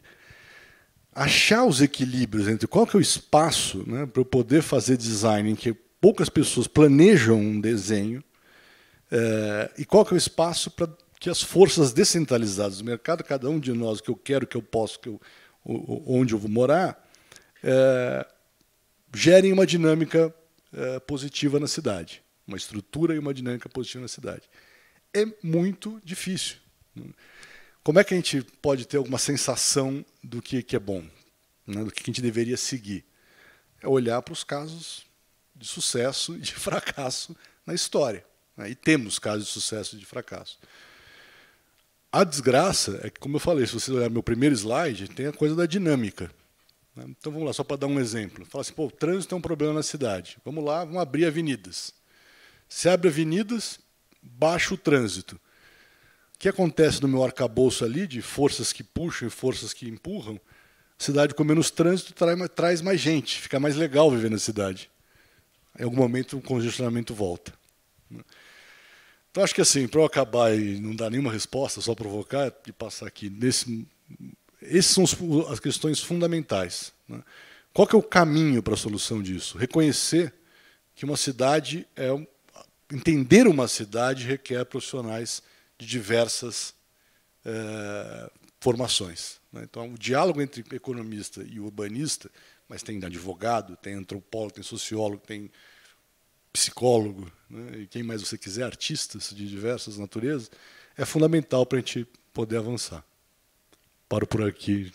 achar os equilíbrios entre qual que é o espaço né, para eu poder fazer design em que poucas pessoas planejam um desenho é, e qual que é o espaço para que as forças descentralizadas do mercado, cada um de nós que eu quero, que eu posso, que eu, onde eu vou morar, é, gerem uma dinâmica é, positiva na cidade, uma estrutura e uma dinâmica positiva na cidade. É muito difícil. Como é que a gente pode ter alguma sensação do que, que é bom, né, do que a gente deveria seguir? É olhar para os casos de sucesso e de fracasso na história. Né? E temos casos de sucesso e de fracasso. A desgraça é que, como eu falei, se vocês olhar meu primeiro slide, tem a coisa da dinâmica. Né? Então vamos lá, só para dar um exemplo. Fala assim, pô, o trânsito é um problema na cidade. Vamos lá, vamos abrir avenidas. Se abre avenidas, baixa o trânsito. O que acontece no meu arcabouço ali, de forças que puxam e forças que empurram, a cidade com menos trânsito traz mais gente, fica mais legal viver na cidade. Em algum momento o congestionamento volta. Né? Então acho que assim, para eu acabar e não dar nenhuma resposta, só provocar e passar aqui nesse essas são as questões fundamentais. Né? Qual que é o caminho para a solução disso? Reconhecer que uma cidade é entender uma cidade requer profissionais de diversas é, formações. Né? Então, o diálogo entre economista e urbanista, mas tem advogado, tem antropólogo, tem sociólogo, tem psicólogo, né? e quem mais você quiser, artistas de diversas naturezas, é fundamental para a gente poder avançar. Paro por aqui.